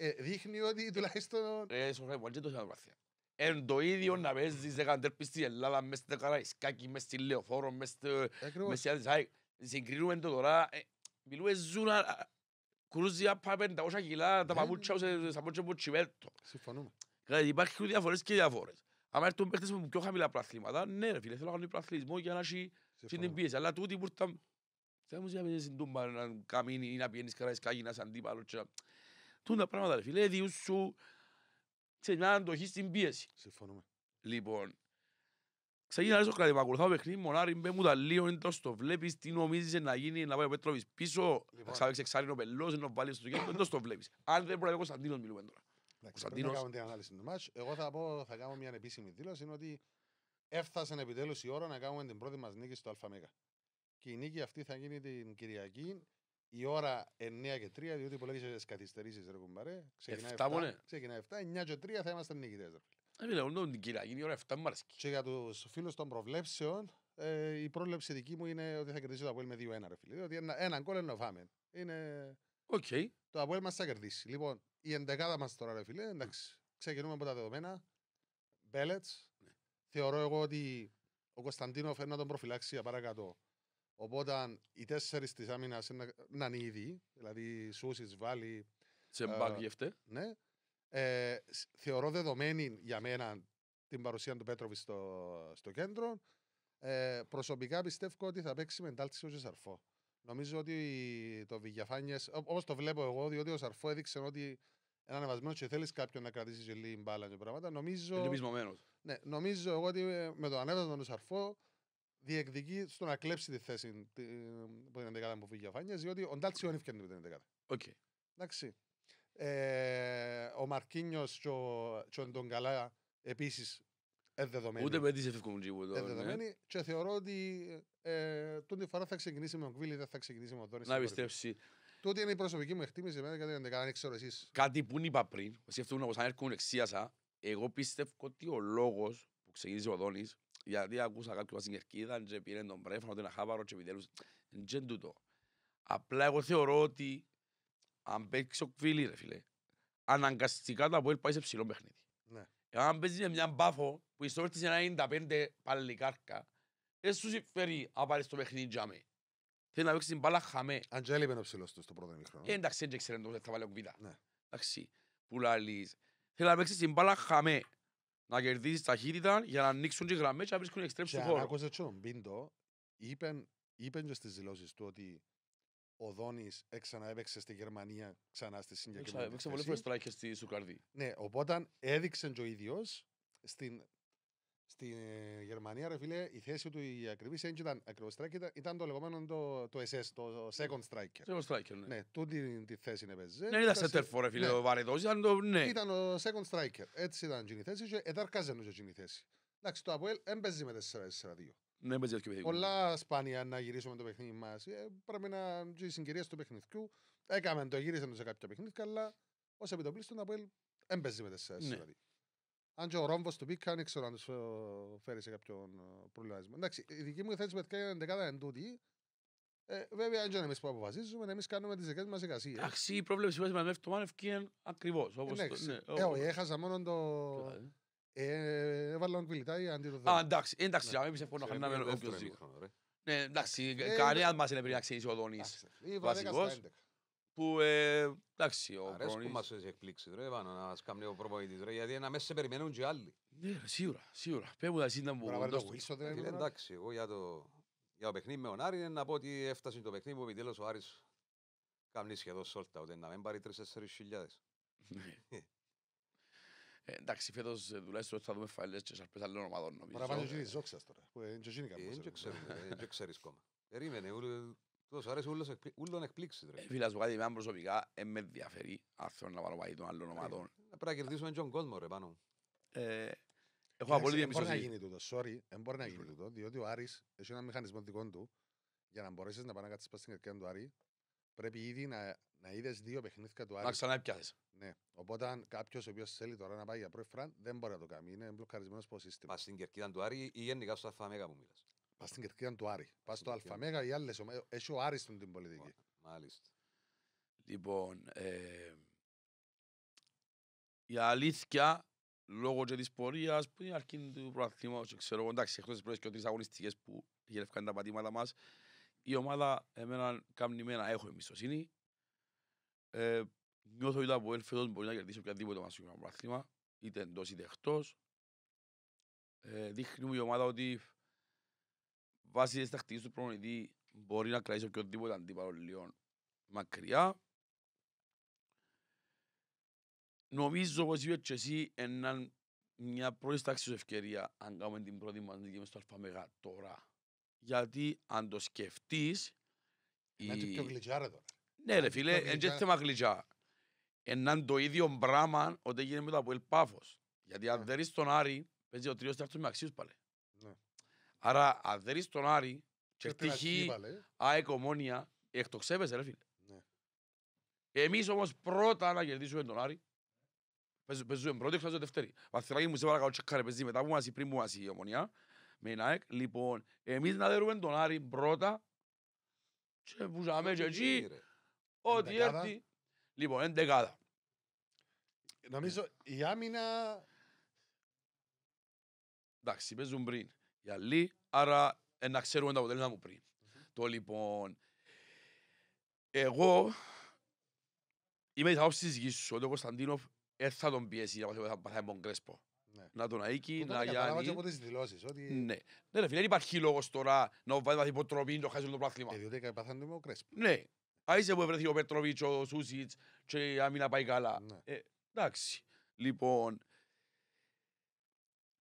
Ε, δείχνει ότι τουλάχιστον... Ε, σου φάει και το είχα σαρβάθια. Εν το ίδιο να παίζεις έκαν τέρπι στην Ελλάδα, μες στην Καραϊσκάκη, μες στην Λεωφόρο, μες στην Άδης Συγκρίνουμε το τώρα, ε, μιλούμε ζούνα, κρούζια πάμε όσα κιλά, τα ναι, παπούτσια ναι, σε ναι. σαμπότσια από τσιβέρτο. Συμφωνούμε. Υπάρχουν διαφορές και διαφορές. Αν έρθουν παίχτες με πιο χαμηλά πραθλήματα, ναι ρε φίλε, θέλω να κάνω πραθλισμό για να έχει την πίεση. Αλλά τούτοι που ήρθαν, θέλω να μην συντούμπα να καμίνει ή να πιένεις καραϊσκάκη, να είσαι αντίπαλος. Τούν τα πράγματα, ρε φίλε, διού σου σε μια αντοχή στην πίεση. Συμφωνούμε. Λοιπόν, ξεκινά να κράτη, μα ακολουθάω παιχνίδι, μονάρι, μπε μου τα λίγο, εντός το βλέπεις, τι νομίζεις να γίνει, να πάει ο Πέτροβης πίσω, να λοιπόν. ξάβει ξεξάρινο πελός, να βάλει στο κέντρο, εντός το βλέπεις. Αν δεν πρέπει ο Κωνσταντίνος μιλούμε τώρα. Κωνσταντίνος. Πρέπει να την ανάλυση του μάτς. Εγώ θα, πω, θα κάνω μια επίσημη δήλωση, είναι ότι έφτασε επιτέλους η ώρα να κάνουμε την πρώτη μας νίκη στο ΑΜΕΚΑ. Και η νίκη αυτή θα γίνει την Κυριακή η ώρα 9 και 3, διότι πολλές φορές καθυστερήσεις, ρε κουμπάρε. Ξεκινάει 7, 7 9 και 3 θα είμαστε νικητές. Δεν είναι την η ώρα 7 Μάρσκη. Και για τους φίλους των προβλέψεων, ε, η πρόβλεψη δική μου είναι ότι θα κερδίσει το Αβέλ με 2-1, ρε φίλε. Διότι ένα, έναν κόλλο ο Φάμεν. Είναι... Okay. Το Αβέλ μας θα κερδίσει. Λοιπόν, η εντεκάδα μας τώρα, ρε φίλε, εντάξει, ξεκινούμε από τα δεδομένα. Μπέλετ. Ναι. Θεωρώ εγώ ότι ο φέρνει να τον προφυλάξει για παρακατό. Οπότε οι τέσσερις της άμυνας είναι ήδη, δηλαδή Σούση, Βάλι. Τσεμπάκιευτε. Ε, ναι. Ε, θεωρώ δεδομένη για μένα την παρουσία του Πέτροβι στο, στο κέντρο. Ε, προσωπικά πιστεύω ότι θα παίξει μεντάλτιση ο Σαρφό. Νομίζω ότι το Βηγιαφάνιες, όπως το βλέπω εγώ, διότι ο Σαρφό έδειξε ότι ένα ανεβασμένος και θέλεις κάποιον να κρατήσει λίγη μπάλα και πράγματα. Νομίζω. ναι, νομίζω εγώ ότι με το ανέβασμα του Σαρφό διεκδικεί στο να κλέψει τη θέση που είναι 11 που φύγει ο Φάνιας, διότι ο Ντάτσιο δεν από την 11. Okay. Εντάξει. Ε, ο Μαρκίνιος και ο, Ντογκαλά επίση εδεδομένοι. Ούτε παιδί σε τζίγου εδώ. Εδεδομένοι ναι. και θεωρώ ότι ε, τούτη φορά θα ξεκινήσει με τον Κβίλη, δεν θα ξεκινήσει με τον Δόνης. Να πιστέψει. Τούτη είναι η προσωπική μου εκτίμηση εμένα για την 11, δεν ξέρω εσείς. Κάτι που είπα πριν, σκεφτόμουν πω αν έρχομαι εξίασα, εγώ πιστεύω ότι ο λόγος που ξεκίνησε ο Δόνης γιατί ακούσα κάποιον στην Κερκίδα και πήρε τον πρέφανο, τον αχάπαρο και επιτέλους. Δεν τούτο. Απλά εγώ θεωρώ ότι αν παίξει ο Κβίλη, ρε φίλε, αναγκαστικά το Αποέλ πάει σε ψηλό παιχνίδι. Ναι. Αν παίζει μια μπάφο που ιστορίζει της είναι 95 παλικάρκα, δεν σου συμφέρει να πάρεις το παιχνίδι για μέ. Θέλει να παίξεις την μπάλα χαμέ. Αν και έλειπε ο ψηλός του στο πρώτο μικρό. Ε, εντάξει, δεν ξέρετε το θα βάλει ο Κβίτα. Ναι. Εντάξει, που λαλείς. Θέλει να παίξεις την μπάλα χαμέ να κερδίζεις ταχύτητα για να ανοίξουν και γραμμές και να βρίσκουν εξτρέψει του χώρου. Και αν άκουσες τον είπε, στι και δηλώσεις του ότι ο δόνης έξανα έπαιξε στη Γερμανία, ξανά στη συγκεκριμένη θέση. Έπαιξε πολλές φορές στη Σουκαρδί. Ναι, οπότε έδειξε και ο ίδιος στην στην ε, Γερμανία, ρε φίλε, η θέση του η ακριβή έννοια ήταν ακριβώς striker, ήταν το λεγόμενο το, το SS, το second striker. Second striker, ναι. Ναι, τούτη τη θέση είναι παίζει. Ε, ναι, ήταν σέτερφο, ρε φίλε, ναι. ο Βαρετός ήταν το. Ναι. Ήταν ο second striker. Έτσι ήταν η θέση, και εταρκάζε νομίζω η θέση. Εντάξει, το Αποέλ έμπαιζε με 4-4-2. Ναι, παίζει και Πολλά σπάνια να γυρίσουμε το παιχνίδι μας. Ε, πρέπει να γίνει συγκυρία του παιχνιδιού. Έκαμε το γύρισαν σε κάποια παιχνίδια, αλλά ως επιτοπλίστων το Αποέλ έμπαιζε με 4-4-2. Ναι. Αν και ο ρόμβος του πήκαν, δεν ξέρω αν τους φέρει σε κάποιον ε, προβληματισμό. Εντάξει, η δική μου θέση παιδιά είναι δεκάδα εν τούτη. Ε, βέβαια, αν και εμείς που αποφασίζουμε, εμείς κάνουμε τις δικές μας εργασίε. Εντάξει, η πρόβλεψη που μα με αυτό ευκαιρία ακριβώ. Ε, όχι, έχασα μόνο το. Έβαλα τον ή αντί το δέντρο. Α, εντάξει, ε, εντάξει, ναι, να μην ψευχόν να χανάμε όποιος Ναι, εντάξει, ε, κανένας μας είναι πριν να ξέρεις ο Δόνης. Βασικός που ε, εντάξει, ο Αρέσκουν Κρόνης... μας έχει εκπλήξεις, ρε, πάνω, να μας κάνει ο προπονητής ρε, γιατί να μέσα σε περιμένουν και άλλοι. Ναι, σίγουρα, σίγουρα. τα σύντα μου Μπορεί να τα σύντα που... Φίλε, εντάξει, εγώ για το, για το παιχνίδι με τον Άρη να πω ότι έφτασε το παιχνίδι που επιτέλους ο Άρης κάνει σχεδόν σόλτα, ούτε να μην παρει τρεις τρεις-τέσσερις χιλιάδες. Ναι. Ε, εντάξει, φέτος ε, τουλάχιστον θα δούμε φαλές και σαρπές άλλων ομάδων νομίζω. Παραπάνω και της ζόξας τώρα, που είναι και εκείνη κάπως. Δεν ξέρεις κόμμα. Περίμενε, του αρέσει ούλον εκπλήξεις. Ε, Φίλα σου κάτι εμένα προσωπικά δεν με ενδιαφέρει αν να των άλλων ε, ομάδων. Ε, πρέπει να Δεν μπορεί να γίνει τούτο, δεν διότι ο Άρης του για να μπορέσεις να πάνε στην του Άρη πρέπει ήδη να, δύο του Άρη. Ναι. Οπότε ο οποίος θέλει τώρα να πάει για πρώτη δεν μπορεί να το κάνει. Είναι σύστημα. στην κερκίδα του Άρη ή γενικά στο Πας στην κερκίδα του Άρη. Πας στο Αλφαμέγα ή άλλε ομάδε. Έχει ο Άρης στον την πολιτική. Μάλιστα. Λοιπόν, ε, η αλήθεια λόγω και της πορείας που είναι αρκή του προαθλήματος, ξέρω, εντάξει, εκτός της πρώτης και τρεις αγωνιστικές που γελευκάνε τα πατήματα μας, η ομάδα εμένα καμνημένα έχω εμπιστοσύνη. Ε, νιώθω ότι από ελφετός μπορεί να κερδίσει οποιαδήποτε μας προαθήμα είτε εντός είτε εκτός. Ε, δείχνει η ομάδα ότι βάσει της τακτικής του προπονητή μπορεί να κρατήσει οποιοδήποτε αντίπαλο λίγο μακριά. Νομίζω, όπως είπε και εσύ, έναν μια πρώτη τάξη ευκαιρία αν κάνουμε την πρώτη μας νίκη στο ΑΜΕΓΑ τώρα. Γιατί αν το σκεφτείς... Ε, είναι πιο γλυκιά ρε τώρα. Ναι ρε φίλε, είναι θέμα γλυκιά. Έναν το ίδιο πράγμα όταν γίνεται με το Αποέλ Πάφος. Γιατί αν δεν στον Άρη, παίζει ο τρίος τάκτος με αξίους πάλι. Άρα, αν δεν είσαι τον Άρη, και τυχή, ΑΕΚ, ομόνια, ε, εκτοξεύεσαι, ρε φίλε. Ναι. Εμείς όμως πρώτα να κερδίσουμε τον Άρη, παίζουμε πρώτη, εκτός δεύτερη. Βαθυράκη μου, σε παρακαλώ, τσεκάρε, παίζεις μετά που μας ή πριν που μας η ομονία, με την ΑΕΚ. Λοιπόν, εμείς να δερούμε τον Άρη πρώτα, και πούσαμε και εκεί, ό,τι έρθει. Λοιπόν, εντεκάδα. Νομίζω ναι. η άμυνα... Εντάξει, παίζουν πριν οι Άρα ε, να ξέρουμε το αποτέλεσμα μου πριν. Mm-hmm. Το λοιπόν. Εγώ είμαι της άποψης γης σου ότι ο Κωνσταντίνοφ έρθα ε, τον πιέσει για να πάθει τον Κρέσπο. Ναι. Να τον αίκει, να γιάνει. Να από τις δηλώσεις. Ότι... Ναι. ναι, ρε φίλε, δεν υπάρχει λόγος τώρα να βάλει μαθή υποτροπή να το χάσουν το πράθλημα. Ε, διότι πάθανε με ο Κρέσπο. Ναι. Άισε που βρεθεί ο Πέτροβιτς, ο Σούσιτς και άμυνα πάει καλά. Ναι. Ε, εντάξει. Λοιπόν,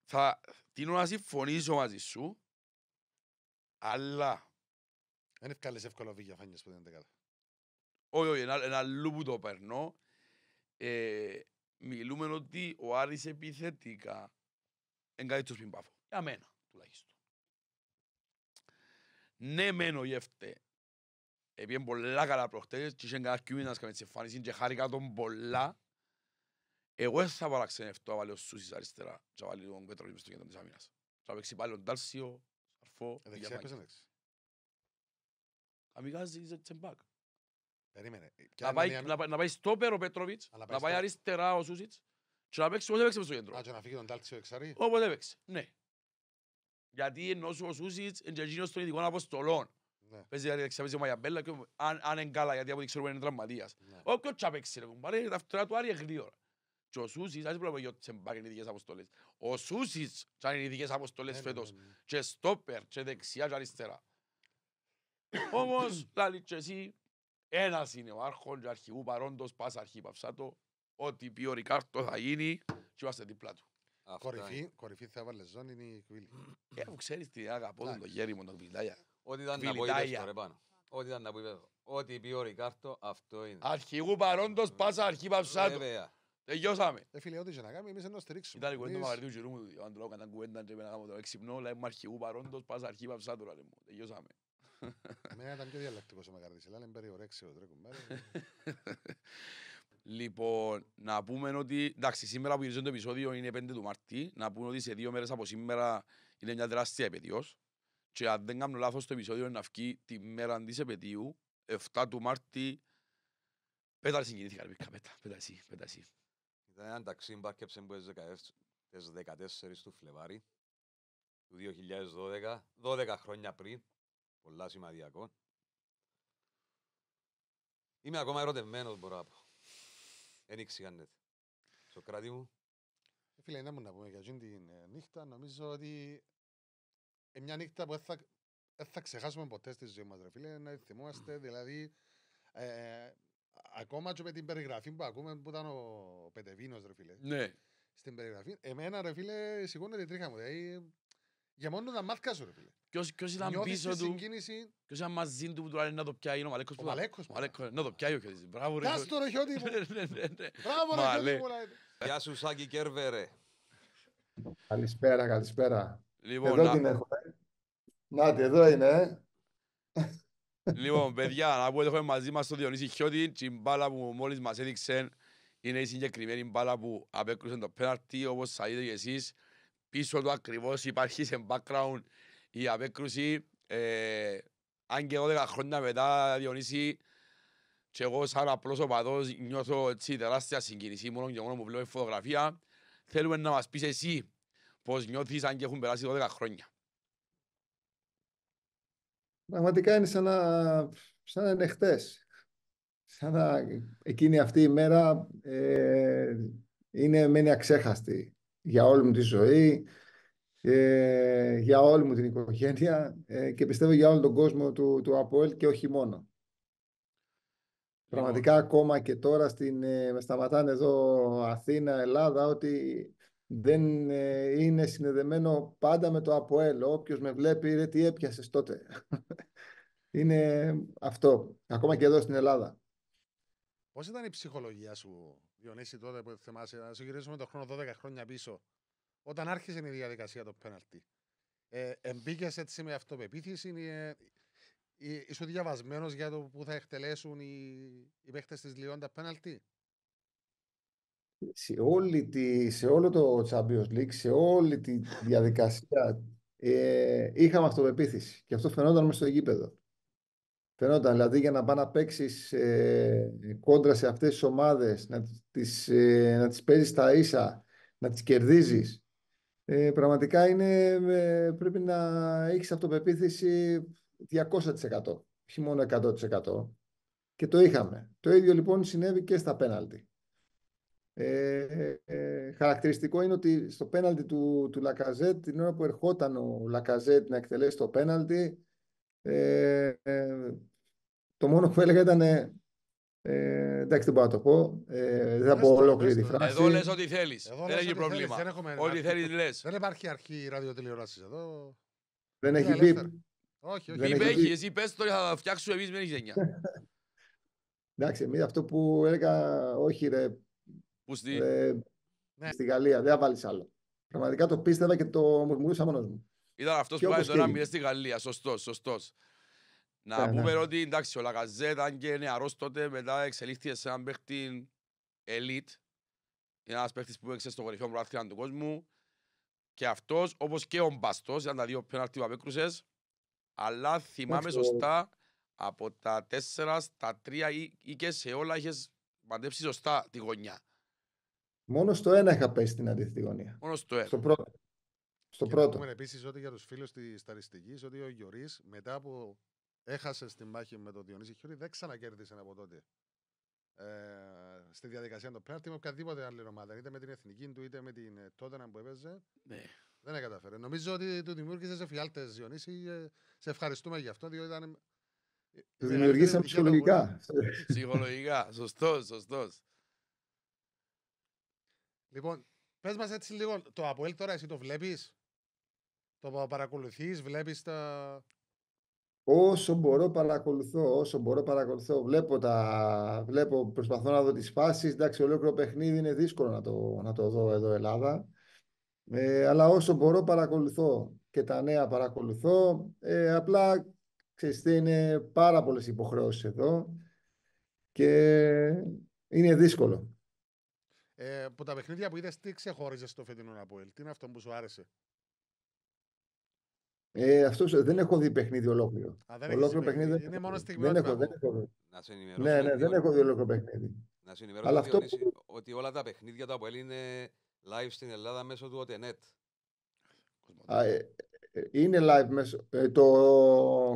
θα τίνω να συμφωνήσω μαζί σου, αλλά... Δεν ευκάλεσαι εύκολα βίγια φάνιες που δεν είναι Όχι, όχι, ένα, ένα που το περνώ. Ε, μιλούμε ότι ο Άρης επιθετικά δεν κάνει το σπιν Για μένα, τουλάχιστον. Ναι, μένω γεύτε. Επειδή πολλά καλά προχτές και είχε καλά κοιμήνας και με τις εμφανίσεις και χάρηκα τον πολλά εγώ δεν θα ξενευτό να βάλω σούσις αριστερά και βάλω τον Πέτρο στο κέντρο της άμυνας. Θα παίξει πάλι τον Τάλσιο, Σαρφό, Γιαμάκη. δεν η Τσεμπάκ. Περίμενε. Ε, να πάει στο πέρο Πέτροβιτς, να πάει αριστερά ο Σούσιτς και να παίξει Α, και τον Τάλσιο ναι. Γιατί ο γιατί και ο Σούσις... ας πούμε για τσεμπάκ πάρει ειδικές αποστολές. Ο Σούσις θα είναι ειδικές αποστολές φέτος. Και στόπερ, και δεξιά και αριστερά. Όμως, λάλη και εσύ, ένας είναι ο άρχον και αρχηγού παρόντος, πας αρχή παυσάτο, ότι πει ο Ρικάρτο θα γίνει και είμαστε δίπλα του. Κορυφή, κορυφή θα έβαλε ζώνη είναι η Κουίλη. Ε, ξέρεις τι αγαπώ τον το γέρι μου, τον Βιλτάγια. Ό,τι ήταν να πω είπες πάνω. Ό,τι ήταν να πω Ό,τι πει ο Ρικάρτο, αυτό είναι. Αρχηγού παρόντος, αρχή παυσάτο. Βέβαια. Τελειώσαμε. Ε, φίλε, ό,τι και να κάνουμε, εμείς να στηρίξουμε. Ήταν ο Μαγαρδίου Γυρού μου, αν το έξυπνο, αρχηγού παρόντος, πας αρχή τώρα, ε, λέει Εμένα ήταν πιο διαλεκτικός ο *laughs* Λοιπόν, να πούμε ότι, εντάξει, σήμερα που το επεισόδιο είναι 5 του να πούμε ότι σε δύο μέρες από σήμερα δεν κάνω λάθος το ήταν ένα ταξί μπάρκεψε από τις 14 του Φλεβάρι του 2012, 12 χρόνια πριν, πολλά σημαδιακό. Είμαι ακόμα ερωτευμένος μπορώ να πω. Δεν ήξηγαν Στο κράτη μου. Ε, φίλε, να μου να πούμε για την ε, νύχτα, νομίζω ότι Είναι μια νύχτα που θα, θα ξεχάσουμε ποτέ στη ζωή μας, φίλε, να θυμόμαστε, δηλαδή, ε, ακόμα και με την περιγραφή που ακούμε που ήταν ο Πετεβίνος, ρε φίλε. Ναι. Στην περιγραφή, εμένα ρε φίλε, σηκώνεται τη τρίχα μου. Δηλαδή, για μόνο να μάθει σου, ρε φίλε. Ποιος, ήταν Νιώθεις πίσω του, συγκίνηση... ποιος ήταν μαζί του που του άρεσε να το πιάει, ο Μαλέκος. Ο Μαλέκος. Να το πιάει ο Χιώτης. Μπράβο ρε. Κάς ρε Χιώτη μου. *laughs* Ναι, ναι, ναι, Μπράβο ρε Χιώτη μου. Γεια σου Σάκη Κέρβερε. Καλησπέρα, καλησπέρα. Λοιπόν, εδώ την έχω. Να τη, εδώ είναι. Λοιπόν, παιδιά, να πω ότι έχουμε μαζί μας τον Διονύσης Χιώτη και η μπάλα που μόλις μας έδειξε είναι η συγκεκριμένη μπάλα που απέκρουσε το πέναρτι, όπως θα είδε και εσείς. Πίσω του ακριβώς υπάρχει σε background η απέκρουση. Ε, αν και 12 χρόνια μετά, Διονύση, και εγώ σαν απλός οπαδός νιώθω έτσι τεράστια συγκίνηση μόνο και μόνο που βλέπω φωτογραφία. Θέλουμε να μας πεις εσύ πώς νιώθεις 12 χρόνια πραγματικά είναι σαν να, σαν να είναι χτες. Σαν να εκείνη αυτή η μέρα ε, είναι, μένει αξέχαστη για όλη μου τη ζωή, ε, για όλη μου την οικογένεια ε, και πιστεύω για όλο τον κόσμο του, του ΑΠΟΕΛ και όχι μόνο. Πραγματικά ακόμα και τώρα στην, ε, με σταματάνε εδώ Αθήνα, Ελλάδα ότι δεν είναι συνδεδεμένο πάντα με το ΑΠΟΕΛ. Όποιος με βλέπει, ρε, τι έπιασες τότε. είναι αυτό. Ακόμα και εδώ στην Ελλάδα. Πώς ήταν η ψυχολογία σου, Διονύση, τότε που θυμάσαι, να σου γυρίσουμε τον χρόνο 12 χρόνια πίσω, όταν άρχισε η διαδικασία το πέναλτι. Ε, Εμπήκες έτσι με αυτοπεποίθηση, ε, ε, είσαι διαβασμένο για το που θα εκτελέσουν οι, οι παίχτε τη Λιόντα πέναλτι σε, όλη σε όλο το Champions League, σε όλη τη διαδικασία ε, είχαμε αυτοπεποίθηση και αυτό φαινόταν μέσα στο γήπεδο. Φαινόταν δηλαδή για να πάει να παίξεις ε, κόντρα σε αυτές τις ομάδες, να τις, ε, να τις παίζεις τα ίσα, να τις κερδίζεις. Ε, πραγματικά είναι, ε, πρέπει να έχεις αυτοπεποίθηση 200%, όχι μόνο 100%. Και το είχαμε. Το ίδιο λοιπόν συνέβη και στα πέναλτι. Ε, ε, ε, χαρακτηριστικό είναι ότι στο πέναλτι του, του Λακαζέτ, την ώρα που ερχόταν ο Λακαζέτ να εκτελέσει το πέναλτι, ε, το μόνο που έλεγα ήταν ε, εντάξει, δεν μπορώ να το πω. Ε, δεν θα πω ολόκληρη τη φράση. Εδώ λες ό,τι θέλεις. Δεν έχει πρόβλημα. Ό,τι θέλεις, λες. Δεν υπάρχει αρχή ραδιοτηλεόραση εδώ. Δεν έχει βγει. Όχι, όχι. έχει. Εσύ πες το θα φτιάξουμε εμείς, δεν έχει Εντάξει, αυτό που έλεγα, όχι ρε, στη... Ε, ναι. Στη Γαλλία, δεν θα βάλεις άλλο. Πραγματικά το πίστευα και το μουρμούρισα μόνος μου. Ήταν αυτός που πάει τώρα 1 στη Γαλλία. Σωστός, σωστός. Να ναι, πούμε ναι. ότι εντάξει, ο Λαγκαζέ ήταν και νεαρός τότε, μετά εξελίχθηκε σε έναν παίχτη ελίτ. Είναι ένας παίχτης που έξερε στο κορυφαίο πρωτάθλημα του κόσμου. Και αυτός, όπως και ο Μπαστός, ήταν τα δύο πέναρτι που απέκρουσες. Αλλά θυμάμαι σωστά από τα τέσσερα στα τρία ή και σε όλα είχες μαντέψει σωστά τη γωνιά. Μόνο στο ένα είχα πέσει στην αντίθετη γωνία. Μόνο στο ένα. Στο πρώτο. Στο και πρώτο. επίσης ότι για τους φίλους της Ταριστική, ότι ο Γιωρή μετά που έχασε τη μάχη με τον Διονύση δεν ξανακέρδισε από τότε. Ε, στη διαδικασία του πέναλτι με οποιαδήποτε άλλη ομάδα, είτε με την εθνική του είτε με την ε, Τότανα που έπαιζε. Ναι. Δεν έκαταφερε. Νομίζω ότι του δημιούργησε σε φιάλτες Διονύση. Ε, σε ευχαριστούμε γι' αυτό, διότι ήταν. Ε, του δημιουργήσαμε ψυχολογικά. Ψυχολογικά. Σωστός, σωστός. Λοιπόν, πες μας έτσι λίγο, το Αποέλ τώρα εσύ το βλέπεις, το παρακολουθείς, βλέπεις τα... Όσο μπορώ παρακολουθώ, όσο μπορώ παρακολουθώ, βλέπω τα, βλέπω, προσπαθώ να δω τις φάσεις, εντάξει ολόκληρο παιχνίδι είναι δύσκολο να το, να το δω εδώ Ελλάδα, ε, αλλά όσο μπορώ παρακολουθώ και τα νέα παρακολουθώ, ε, απλά ξέρεις είναι πάρα πολλές υποχρεώσεις εδώ και είναι δύσκολο. Ε, που τα παιχνίδια που είδες, τι ξεχώριζες στο φετινό Αποέλ, τι είναι αυτό που σου άρεσε. Ε, αυτός ε, δεν έχω δει παιχνίδι ολόκληρο. Α, δεν ολόκληρο παιχνίδι. παιχνίδι. Είναι μόνο στιγμή. Δεν έχω, δεν έχω δει. Να σε ενημερώσω. Ναι, ναι, δεν έχω δει ολόκληρο παιχνίδι. Να σε ενημερώσω Αλλά αυτό... ότι όλα τα παιχνίδια του Αποέλ είναι live στην Ελλάδα μέσω του OTNET. Ε, ε, είναι live μέσω. Ε, το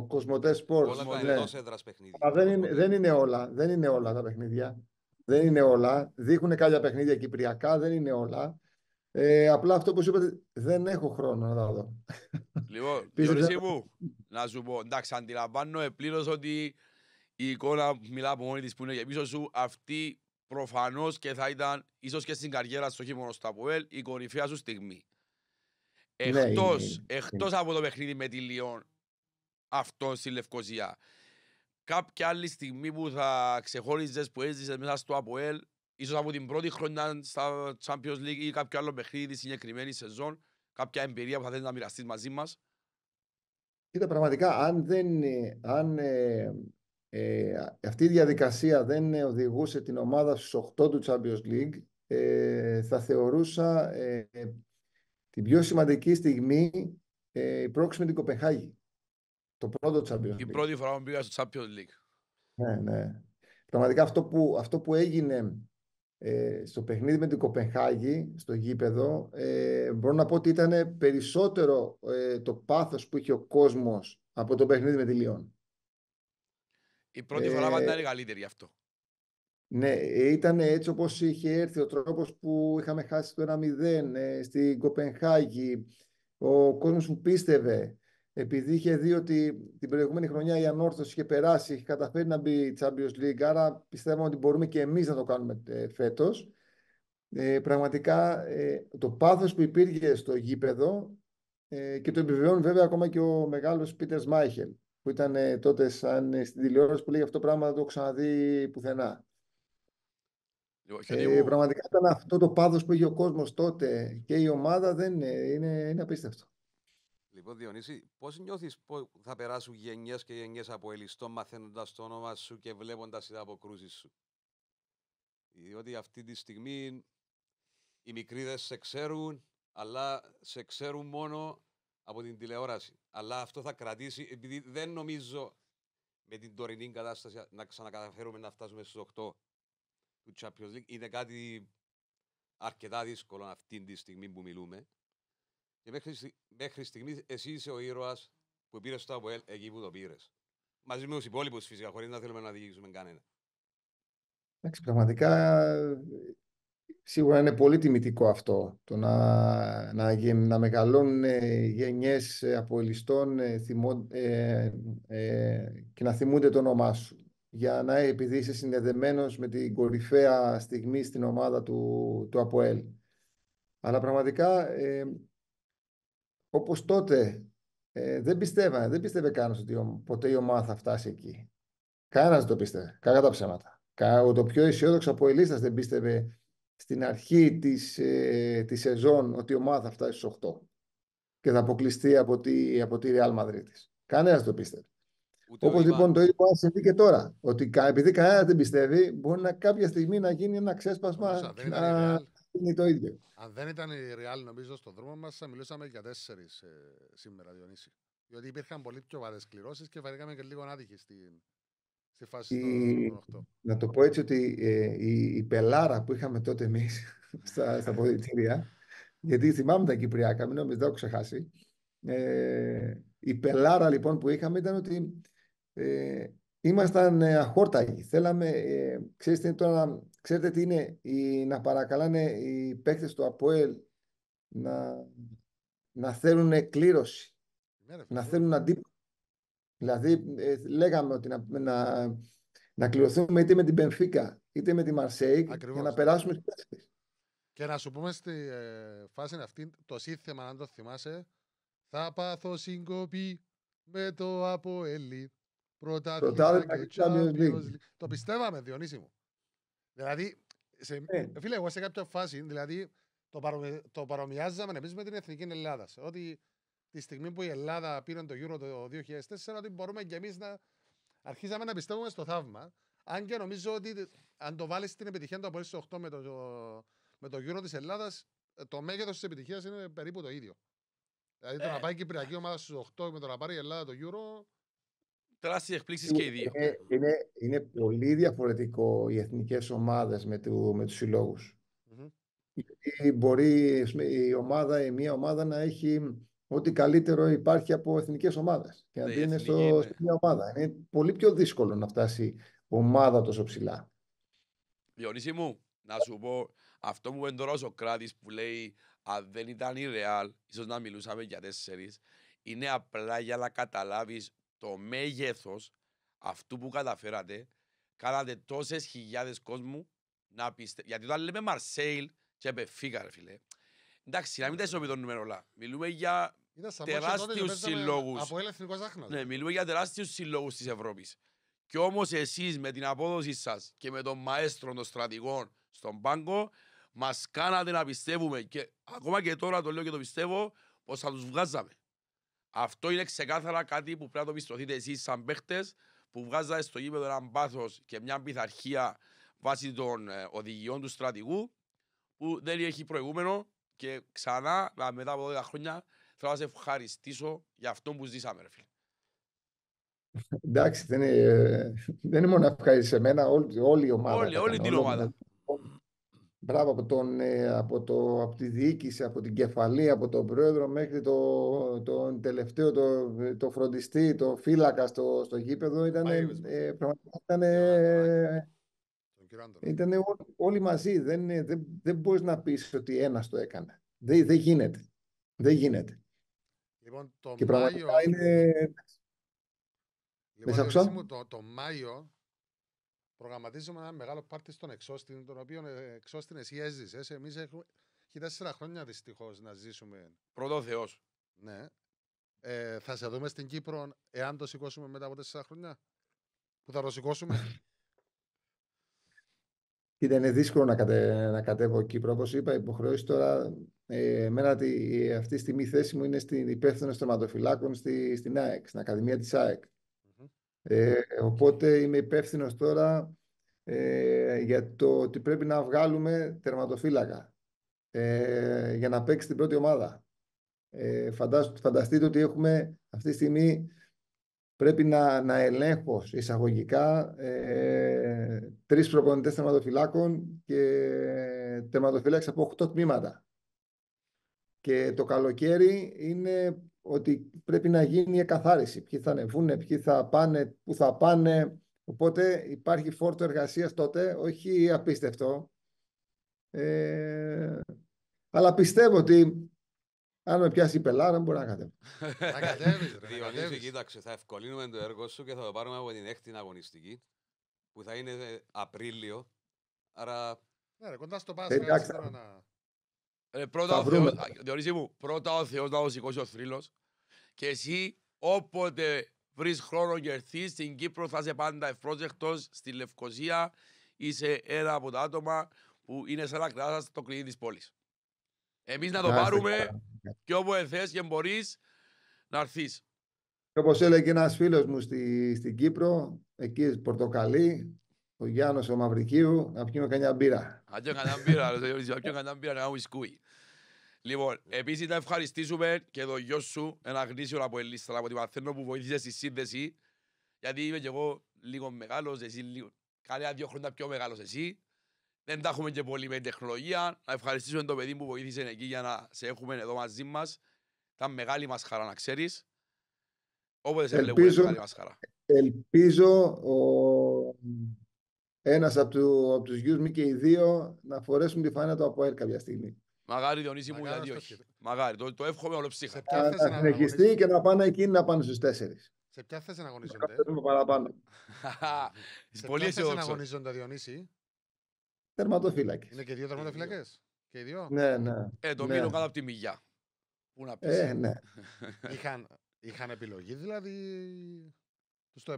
Κοσμοτέ Sports. Όλα τα ναι. παιχνίδια. δεν δεν Δεν είναι όλα τα παιχνίδια. Δεν είναι όλα. Δείχνουν κάποια παιχνίδια κυπριακά, δεν είναι όλα. Ε, απλά αυτό που σου είπατε, δεν έχω χρόνο να τα δω. Λοιπόν, *laughs* Γιώργη μου, να σου πω, εντάξει, αντιλαμβάνω πλήρως ότι η εικόνα που μιλά από μόνη της που είναι για πίσω σου. Αυτή προφανώς και θα ήταν ίσως και στην καριέρα σου, όχι μόνο στο Αποέλ, η κορυφαία σου στιγμή. Εκτό ναι, εκτός από το παιχνίδι με τη Λιόν, αυτό στη Λευκοζιά κάποια άλλη στιγμή που θα ξεχώριζες που έζησες μέσα στο ΑΠΟΕΛ, ίσως από την πρώτη χρονιά στα Champions League ή κάποιο άλλο παιχνίδι συγκεκριμένη σεζόν, κάποια εμπειρία που θα θέλεις να μοιραστείς μαζί μας. Κοίτα, πραγματικά, αν, δεν, αν ε, ε, αυτή η διαδικασία δεν οδηγούσε την ομάδα στους 8 του Champions League, ε, θα θεωρούσα την πιο σημαντική στιγμή η πρόξη με την Κοπεχάγη. Το πρώτο Champions League. Η πρώτη φορά που πήγα στο Champions League. Ναι, ναι. Πραγματικά αυτό που, αυτό που έγινε ε, στο παιχνίδι με την Κοπενχάγη, στο γήπεδο, ε, μπορώ να πω ότι ήταν περισσότερο ε, το πάθος που είχε ο κόσμος από το παιχνίδι με τη Λιόν. Η πρώτη φορά ήταν ε, είναι καλύτερη γι' αυτό. Ναι, ήταν έτσι όπως είχε έρθει ο τρόπος που είχαμε χάσει το 1-0 ε, στην Κοπενχάγη, ο κόσμος που πίστευε επειδή είχε δει ότι την προηγούμενη χρονιά η ανόρθωση είχε περάσει, είχε καταφέρει να μπει η Champions League, άρα πιστεύω ότι μπορούμε και εμείς να το κάνουμε ε, φέτος. Ε, πραγματικά ε, το πάθος που υπήρχε στο γήπεδο ε, και το επιβεβαιώνει βέβαια ακόμα και ο μεγάλος Πίτερ Μάιχελ που ήταν ε, τότε σαν στην τηλεόραση που λέει αυτό το πράγμα δεν το ξαναδεί πουθενά. Ε, πραγματικά ήταν αυτό το πάθος που είχε ο κόσμος τότε και η ομάδα δεν είναι, είναι απίστευτο. Λοιπόν, Διονύση, πώς νιώθεις πώ θα περάσουν γενιές και γενιές από ελιστό μαθαίνοντας το όνομα σου και βλέποντας τις αποκρούσεις σου. Διότι αυτή τη στιγμή οι μικροί δεν σε ξέρουν, αλλά σε ξέρουν μόνο από την τηλεόραση. Αλλά αυτό θα κρατήσει, επειδή δεν νομίζω με την τωρινή κατάσταση να ξανακαταφέρουμε να φτάσουμε στους 8 του Champions League. Είναι κάτι αρκετά δύσκολο αυτή τη στιγμή που μιλούμε. Και μέχρι, στιγμής εσύ είσαι ο ήρωας που πήρες το ΑΠΟΕΛ εκεί που το πήρες. Μαζί με τους υπόλοιπους φυσικά, χωρίς να θέλουμε να διηγήσουμε κανένα. Εντάξει, πραγματικά σίγουρα είναι πολύ τιμητικό αυτό το να, να, να μεγαλώνουν ε, γενιές ε, απολυστών ε, ε, και να θυμούνται το όνομά σου για να επειδή είσαι συνδεδεμένος με την κορυφαία στιγμή στην ομάδα του, του ΑΠΟΕΛ. Αλλά πραγματικά όπως τότε ε, δεν πιστεύανε, δεν πίστευε κανένας ότι ποτέ η ομάδα θα φτάσει εκεί. Κανένας δεν το πίστευε. κακά τα ψέματα. Το πιο αισιόδοξο από ελίστα δεν πίστευε στην αρχή της, ε, της σεζόν ότι η ομάδα θα φτάσει στους 8 και θα αποκλειστεί από τη, από τη Real Madrid της. το πίστευε. Όπως λοιπόν το ίδιο μπορεί να και τώρα. Ότι επειδή κανένας δεν πιστεύει, μπορεί να κάποια στιγμή να γίνει ένα ξέσπασμα είναι το ίδιο. Αν δεν ήταν η Real, νομίζω, στον δρόμο μας, θα μιλούσαμε για τέσσερις ε, σήμερα, Διονύση. Διότι υπήρχαν πολύ πιο βαρές κληρώσεις και βαρήκαμε και λίγο άδικοι στη φάση η... του 2008. Να το πω έτσι ότι ε, η, η, πελάρα που είχαμε τότε εμείς *laughs* στα, στα ποδητήρια, γιατί θυμάμαι τα Κυπριακά, μην νομίζω, δεν έχω ξεχάσει. Ε, η πελάρα λοιπόν που είχαμε ήταν ότι ε, ήμασταν ε, αχόρταγοι. Θέλαμε, ε, ξέρεις τι είναι τώρα Ξέρετε τι είναι η, να παρακαλάνε οι παίκτες του ΑΠΟΕΛ να, να ναι, θέλουν κλήρωση, να θέλουν αντίπαλο. Δηλαδή, ε, λέγαμε ότι να, να, να κληρωθούμε είτε με την Πενφίκα είτε με τη Μαρσέικ για να περάσουμε στις παίκτες. Και να σου πούμε στη ε, φάση αυτή, το σύνθεμα, αν το θυμάσαι, θα πάθω σύγκοπη με το ΑΠΟΕΛ. Πρωτάθλημα και Το πιστεύαμε, Διονύση μου. Δηλαδή, σε, ε. φίλε, εγώ σε κάποια φάση, δηλαδή, το, παρομοιάζαμε εμείς με την εθνική Ελλάδα. Ότι τη στιγμή που η Ελλάδα πήρε το Euro το 2004, ότι μπορούμε και εμείς να αρχίσαμε να πιστεύουμε στο θαύμα. Αν και νομίζω ότι αν το βάλεις στην επιτυχία του Απολύτω 8 με το, με Euro της Ελλάδας, το μέγεθος της επιτυχίας είναι περίπου το ίδιο. Δηλαδή το ε. να πάει η Κυπριακή ομάδα στους 8 με το να πάρει η Ελλάδα το Euro τεράστιε εκπλήξει και οι δύο. Είναι, είναι, είναι, πολύ διαφορετικό οι εθνικές ομάδες με, του, με τους συλλόγους. Mm-hmm. Γιατί μπορεί η ομάδα, η μία ομάδα να έχει ό,τι καλύτερο υπάρχει από εθνικές ομάδες. Και να είναι στο, ναι. στην μια ομάδα. Είναι πολύ πιο δύσκολο να φτάσει ομάδα τόσο ψηλά. Διονύση μου, να σου πω αυτό που είναι τώρα ο Σοκράτης που λέει αν δεν ήταν η Ρεάλ, ίσως να μιλούσαμε για τέσσερις, είναι απλά για να καταλάβεις το μέγεθος αυτού που καταφέρατε, κάνατε τόσες χιλιάδες κόσμου να πιστεύουν. Γιατί όταν λέμε Μαρσέιλ και φύγα, ρε φίλε. Εντάξει, να μην τα νούμερο, όλα. Μιλούμε για τεράστιου συλλόγους. Από ελευθερικός ζάχνο. Ναι, μιλούμε για τεράστιους συλλόγους της Ευρώπης. Κι όμως εσείς με την απόδοσή σας και με τον μαέστρο των στρατηγών στον πάγκο, μας κάνατε να πιστεύουμε και ακόμα και τώρα το λέω και το πιστεύω πως θα τους βγάζαμε. Αυτό είναι ξεκάθαρα κάτι που πρέπει να το πιστωθείτε εσείς σαν παίχτες που βγάζατε στο γήπεδο έναν πάθος και μια πειθαρχία βάσει των ε, οδηγιών του στρατηγού που δεν έχει προηγούμενο και ξανά μετά από 12 χρόνια θέλω να σε ευχαριστήσω για αυτό που ζήσαμε ρε φίλε. Εντάξει, δεν είναι, ε, μόνο ευχαριστή σε μένα, όλη, η ομάδα. Όλη, όλη την ομάδα. Μπράβο από, τον, ε, από, το, από τη διοίκηση, από την κεφαλή, από τον πρόεδρο μέχρι το, τον τελευταίο, το, το φροντιστή, το φύλακα στο, στο γήπεδο. Ήταν, ε, πραγματικά ήταν, ε, όλοι μαζί. Δεν, δεν, δεν μπορείς να πεις ότι ένας το έκανε. Δεν, δεν γίνεται. Δεν γίνεται. Λοιπόν, το και πραγματικά Μάιο... είναι... Λοιπόν, το, το Μάιο προγραμματίζουμε ένα μεγάλο πάρτι στον εξώστην, τον οποίο ε, εξώστην εσύ έζησες. Εμείς έχουμε. Και τέσσερα χρόνια δυστυχώς να ζήσουμε. Πρώτο Θεός. Ναι. Ε, θα σε δούμε στην Κύπρο εάν το σηκώσουμε μετά από τέσσερα χρόνια. Που θα το σηκώσουμε. Κοίτα, είναι δύσκολο να, κατε, να κατέβω Κύπρο. Όπως είπα, υποχρεώσεις τώρα. Ε, εμένα τη, αυτή τη στιγμή θέση μου είναι στην υπεύθυνο των στη, στην ΑΕΚ, στην Ακαδημία της ΑΕΚ. Ε, οπότε είμαι υπεύθυνος τώρα ε, για το ότι πρέπει να βγάλουμε τερματοφύλακα ε, για να παίξει την πρώτη ομάδα. Ε, φανταστείτε ότι έχουμε αυτή τη στιγμή πρέπει να, να ελέγχω εισαγωγικά ε, τρεις προπονητές τερματοφυλάκων και τερματοφυλάκες από 8 τμήματα. Και το καλοκαίρι είναι ότι πρέπει να γίνει η εκαθάριση. Ποιοι θα ανεβούν, ποιοι θα πάνε, πού θα πάνε. Οπότε υπάρχει φόρτο εργασίας τότε, όχι απίστευτο. Ε, αλλά πιστεύω ότι αν με πιάσει η πελάρα, μπορεί να κατέβει. Θα *laughs* κατέβει. κοίταξε, θα ευκολύνουμε το έργο σου και θα το πάρουμε από την έκτη αγωνιστική που θα είναι Απρίλιο. Άρα. Ναι, κοντά στο Πάσχα. Ε, πρώτα, ο Θεός, να σηκώσει ο θρύλος και εσύ όποτε βρεις χρόνο και έρθεις στην Κύπρο θα είσαι πάντα ευπρόσδεκτος στη Λευκοσία είσαι ένα από τα άτομα που είναι σαν να κράτας το κλειδί της πόλης. Εμείς να το πάρουμε και όπου θες και μπορείς να έρθεις. Όπως έλεγε ένας φίλος μου στην Κύπρο, εκεί πορτοκαλί, ο Γιάννος ο Μαυρικίου να πιούμε κανένα μπύρα. Να πιούμε κανένα μπύρα, να πιούμε κανένα μπύρα, να πιούμε σκούι. Λοιπόν, επίσης να ευχαριστήσουμε και τον γιο σου, ένα γνήσιο από ελίστα, από την Παρθένο που βοήθησε στη σύνδεση. Γιατί είμαι και εγώ λίγο μεγάλος, εσύ λίγο. Κάνε δύο χρόνια πιο μεγάλος εσύ. Δεν τα έχουμε και πολύ με τεχνολογία. Να ευχαριστήσουμε το παιδί που βοήθησε εκεί για να σε έχουμε εδώ μαζί μας. Ήταν μεγάλη μα χαρά να ξέρεις. Όποτε σε λέγουμε, μεγάλη μα χαρά. Ελπίζω ο ένας από, του, από τους γιους μου και οι δύο να φορέσουν τη φάνα του από ΕΡ κάποια στιγμή. Μαγάρι Διονύση μου, δηλαδή όχι. Μαγάρι, το, το εύχομαι ολοψύχα. Να συνεχιστεί και να πάνε εκείνοι να πάνε στους τέσσερις. Σε ποια θέση να αγωνίζονται. Να παραπάνω. *laughs* σε ποια θέση να αγωνίζονται, Διονύση. Τερματοφύλακες. Είναι και δύο τερματοφύλακες. Και οι δύο. Ναι, ναι. Ε, το ναι. μείνω κάτω από τη μηγιά. Πού να πεις. Ε, ναι. είχαν επιλογή δηλαδή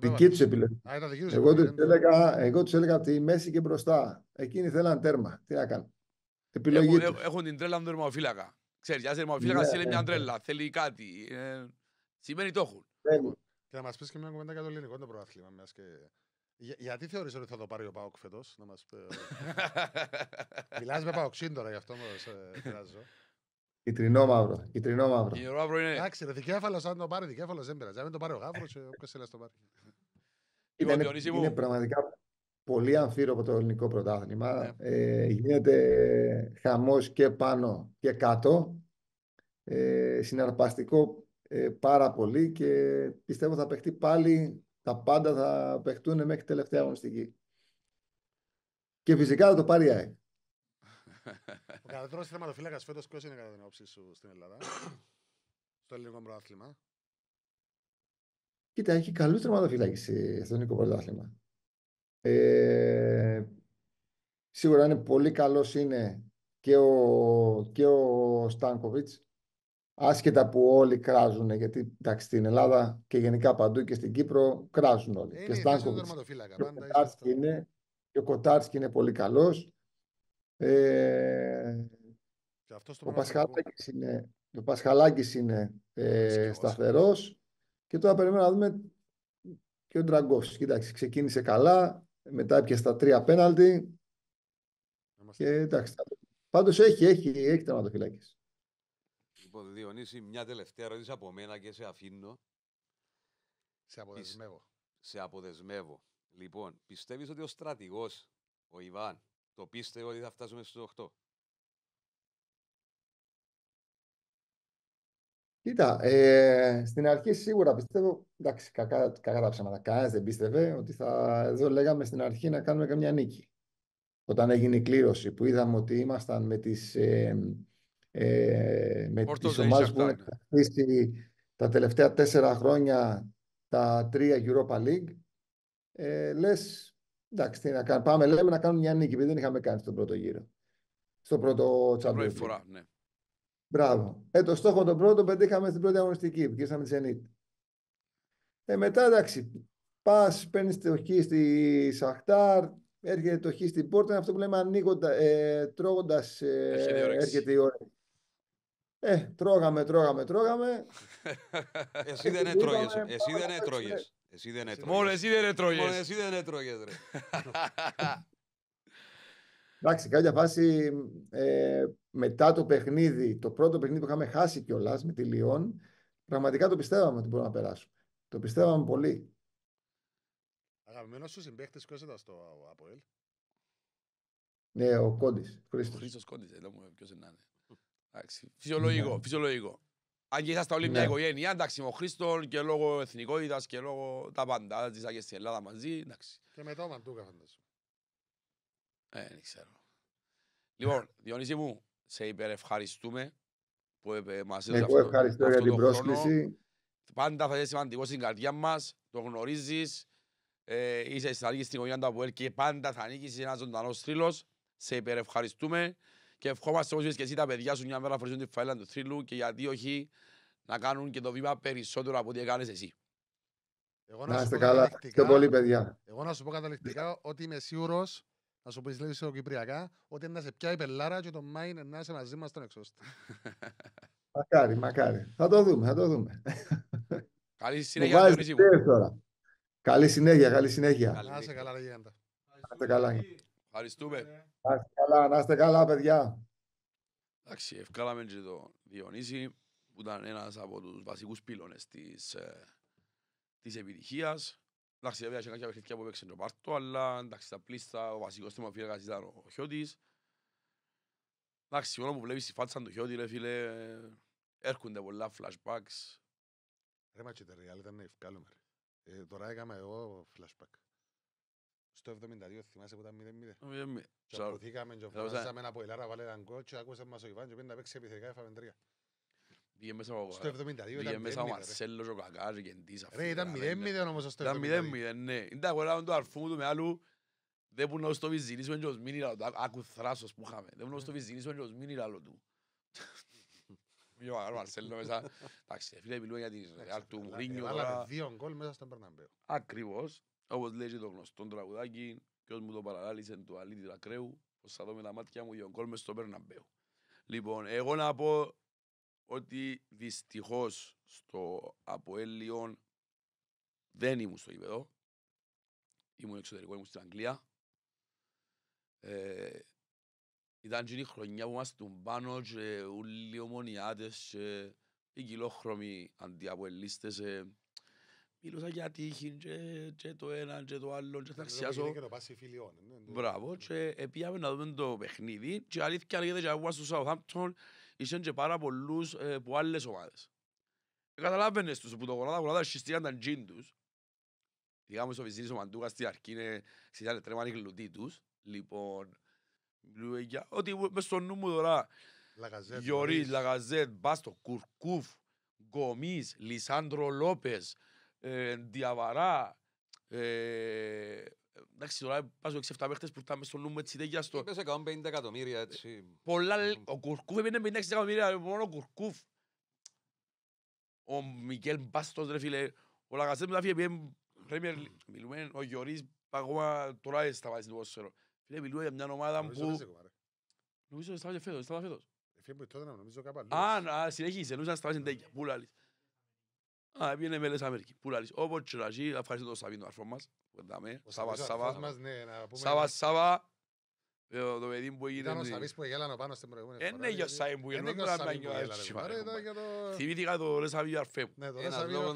Δική τους επιλογή. εγώ του έλεγα, εγώ τους έλεγα από τη μέση και μπροστά. Εκείνοι θέλαν τέρμα. Τι να κάνω. Επιλογή έχουν, τους. έχουν την τρέλα του ερμαφύλακα. Ξέρει, ας ερμαφύλακα ναι, θέλει μια ναι, ναι. τρέλα, θέλει κάτι. Ε, σημαίνει το έχουν. Λοιπόν, και να μας πεις και μια κουβέντα για το ελληνικό το προάθλημα. και... Για, γιατί θεωρείς ότι θα το πάρει ο Πάοκ φέτος, να μας πεις. *laughs* Μιλάς με Πάοκ σύντορα, γι' αυτό μα ε, πειράζω. Κιτρινό μαύρο. Κιτρινό μαύρο. Κιτρινό μαύρο είναι. Εντάξει, θα δικέφαλο, το πάρει δικέφαλος, δεν πειράζει. Αν το πάρει ο γάβρο, ε, ο θέλει το πάρει. *laughs* είναι πραγματικά πολύ αμφίροπο το ελληνικό πρωτάθλημα. Ναι. Ε, γίνεται χαμός και πάνω και κάτω. Ε, συναρπαστικό ε, πάρα πολύ και πιστεύω θα παιχτεί πάλι τα πάντα θα παιχτούν μέχρι τελευταία αγωνιστική. Και φυσικά θα το πάρει η ο καλύτερο θεματοφύλακας φέτος ποιος είναι κατά την όψη σου στην Ελλάδα, στο ελληνικό πρωτάθλημα. Κοίτα, έχει καλούς θεματοφύλακες στο ελληνικό πρωτάθλημα. Ε, σίγουρα είναι πολύ καλός είναι και ο, και ο Στάνκοβιτς, άσχετα που όλοι κράζουν, γιατί εντάξει, στην Ελλάδα και γενικά παντού και στην Κύπρο κράζουν όλοι. Είναι, και Στάνκοβιτς, και ο Κοτάρσκι είναι, είναι πολύ καλός. Ε, και αυτός το ο Πασχαλάκης είναι, ο Πασχαλάκης είναι ε, σταθερός και τώρα περιμένουμε να δούμε και ο Ντραγκόφς. Κοιτάξτε, ξεκίνησε καλά, μετά έπιασε τα τρία πέναλτι και εντάξει. Πάντως έχει, έχει, έχει τερματοφυλάκες. Λοιπόν, Διονύση, μια τελευταία ερώτηση από μένα και σε αφήνω. Σε αποδεσμεύω. Σε αποδεσμεύω. Λοιπόν, πιστεύεις ότι ο στρατηγός, ο Ιβάν, το πίστευε ότι θα φτάσουμε στους 8. Κοίτα, ε, στην αρχή σίγουρα πιστεύω, εντάξει, κακά, κακά τα ψέματα, κανένας δεν πίστευε ότι θα, εδώ λέγαμε στην αρχή να κάνουμε καμιά νίκη. Όταν έγινε η κλήρωση που είδαμε ότι ήμασταν με τις, ε, ε με τις ομάδες που έχουν ναι. τα τελευταία τέσσερα χρόνια τα τρία Europa League, ε, λες Εντάξει, τι να κάνουμε. Πάμε, λέμε να κάνουμε μια νίκη, επειδή δεν είχαμε κάνει στον πρώτο γύρο. Στο πρώτο τσαμπλό. Πρώτη φορά, ναι. Μπράβο. Ε, το στόχο τον πρώτο πετύχαμε στην πρώτη αγωνιστική, πήγαμε τη Zenit. Ε, μετά εντάξει, πας, παίρνεις το χ στη Σαχτάρ, έρχεται το χ στην πόρτα. Είναι αυτό που λέμε ανοίγοντα, ε, τρώγοντας, ε, έρχεται η ώρα. Ε, τρώγαμε, τρώγαμε, τρώγαμε. *laughs* Εσύ δεν έτρωγες. Εσύ δεν έτρωγες. Εσύ δεν έτρωγες. Μόνο εσύ δεν έτρωγες. Μόνο εσύ δεν έτρωγες, ρε. Εντάξει, κάποια φάση ε, μετά το παιχνίδι, το πρώτο παιχνίδι που είχαμε χάσει κιόλας με τη Λιόν, πραγματικά το πιστεύαμε ότι μπορούμε να περάσουμε. Το πιστεύαμε πολύ. Αγαπημένος σου συμπαίχτη, ποιος ήταν στο ΑΠΟΕΛ. Ναι, ο Κόντι. Ο Χρήστος Κόντι, δεν μου ποιος είναι. Ναι. φυσιολογικό, φυσιολογικό. Αν και ήσασταν όλοι μια ναι. οικογένεια, εντάξει, με ο Χρήστον και λόγω εθνικότητας και λόγω τα πάντα. Ζήσα και στην Ελλάδας μαζί, εντάξει. Και μετά ο Μαντούκα, φαντάζομαι. Ε, δεν ξέρω. Λοιπόν, Διονύση μου, σε υπερευχαριστούμε που ε, μας έδωσες αυτό, ευχαριστώ για την πρόσκληση. Πάντα θα είσαι σημαντικός στην καρδιά μας, το γνωρίζεις. Ε, είσαι αρχή στην οικογένεια του Αποέλ και πάντα θα ανήκει ένας ζωντανός θρύλος. Σε υπερευχαριστούμε. Και ευχόμαστε όλοι και εσύ τα παιδιά σου μια μέρα φορέσουν τη φαίλα του θρύλου και γιατί όχι να κάνουν και το βήμα περισσότερο από ό,τι έκανες εσύ. Εγώ να, να είστε καλά. Και πολύ, παιδιά. Εγώ να σου πω καταληκτικά ότι είμαι σίγουρος, να σου πω τι λέξει κυπριακά, ότι να σε πιάει πελάρα και το Μάιν να είσαι μαζί μας στον εξώστη. *laughs* μακάρι, μακάρι. Θα το δούμε, θα το δούμε. Καλή συνέχεια, Καλή συνέχεια, καλή συνέχεια. Να καλά, Ρεγέντα. Να είστε καλά. Ευχαριστούμε. Ναι. Να είστε καλά, να είστε καλά παιδιά. Εντάξει, ευκάλαμε και τον Διονύση που ήταν ένας από τους βασικούς πύλωνες της, ε, της επιτυχίας. Εντάξει, βέβαια είχε κάποια παιχνίδια που έπαιξε το Πάρτο, αλλά εντάξει, τα πλήστα, ο βασικός θεματοφύλακας ήταν ο Χιώτης. Εντάξει, μόνο που βλέπεις τη φάτσα του Χιώτη, ρε φίλε, έρχονται πολλά flashbacks. Ρε και τα ρεάλ ήταν ευκάλωμα. Ε, τώρα έκανα εγώ flashback στο 72 θυμάσαι που ήταν 0-0. Και αποθήκαμε και φωνάζαμε από Ελάρα βάλε έναν κόλ και μας ο Ιβάν και πήγαινε να παίξει επιθετικά έφαμε τρία. μέσα ο Μαρσέλο και ο Κακάρ και Ρε στο 72. ηταν Είναι τα του αρφού του με άλλου δεν που να στο και ως μήνυ λαλό του. Άκου θράσος που είχαμε. Δεν που να στο βιζινίσουμε και ως μήνυ λαλό *laughs* Εντάξει, φίλε μιλούμε για του δύο γκολ μέσα στον Περναμπέο. Όπως λέει και το γνωστό τραγουδάκι, ποιος μου το παραλάλησε του αλήτη Λακρέου, πως θα δω με τα μάτια μου γιον κόλμες το στο Περναμπέο. Λοιπόν, εγώ να πω ότι δυστυχώς στο Αποέλιον δεν ήμουν στο γήπεδο. Ήμουν εξωτερικό, ήμουν στην Αγγλία. Ε, ήταν και η χρονιά που τον πάνω και όλοι οι ομονιάτες και οι κιλόχρωμοι αντιαποελίστες. Ε, Μιλούσα για τύχη και, και το ένα και το άλλο και θα αξιάσω. Και το πάση φιλιών. Ναι, ναι. Μπράβο και πήγαμε να δούμε το παιχνίδι και αλήθεια λέγεται και εγώ στο Southampton είσαν και πάρα πολλούς ε, που άλλες ομάδες. Ε, καταλάβαινες τους που το γονάδα γονάδα σχιστήκαν τα τζιν τους. Είχαμε στο βιζίνι ο Μαντούκας στη αρχή είναι ξητάνε τρέμανε γλουτί τους. Λοιπόν, για ότι μες στο νου μου τώρα Γιωρίς, Λαγαζέτ, Μπάστο, Κουρκούφ, Γκομής, Λισάνδρο Λόπες, ε, διαβαρά. Ε, εντάξει, τώρα πάζω 6-7 παίχτες που ήρθαμε στο νου με τις ιδέγια στο... Είπες 150 εκατομμύρια ε, έτσι. Πολλά, ο Κουρκούφ έπαιρνε 56 εκατομμύρια, μόνο ο Κουρκούφ. Ο Μικέλ Μπάστος ρε φίλε, ο μου μετά φύγε Πρέμιερ μιλούμε, ο Γιωρίς ακόμα τώρα σταματήσει στην ποσφαιρό. Φίλε, μιλούμε για μια ομάδα που... Νομίζω ότι σταμάτησε φέτος, σταμάτησε φέτος. Έφυγε τότε να νομίζω κάπου αλλού. Α, συνεχίζει, νομίζω να σταμάτησε τέτοια, που λαλείς. Α, πήγαινε με Αμερική. Πού λαλείς. Όπως και να ευχαριστώ τον Σαββίν, τον αρφός μας. Σαββα, Σαββα. Σαββα, Σαββα. Το παιδί που έγινε... Ήταν ο Σαββίς που γέλανε πάνω στην προηγούμενη ε, φορά. Είναι και ο Σαββίν που ε, ναι, γέλανε. Θυμήθηκα το ρε Σαββίν αρφέ μου. Ναι, Ένας λόγος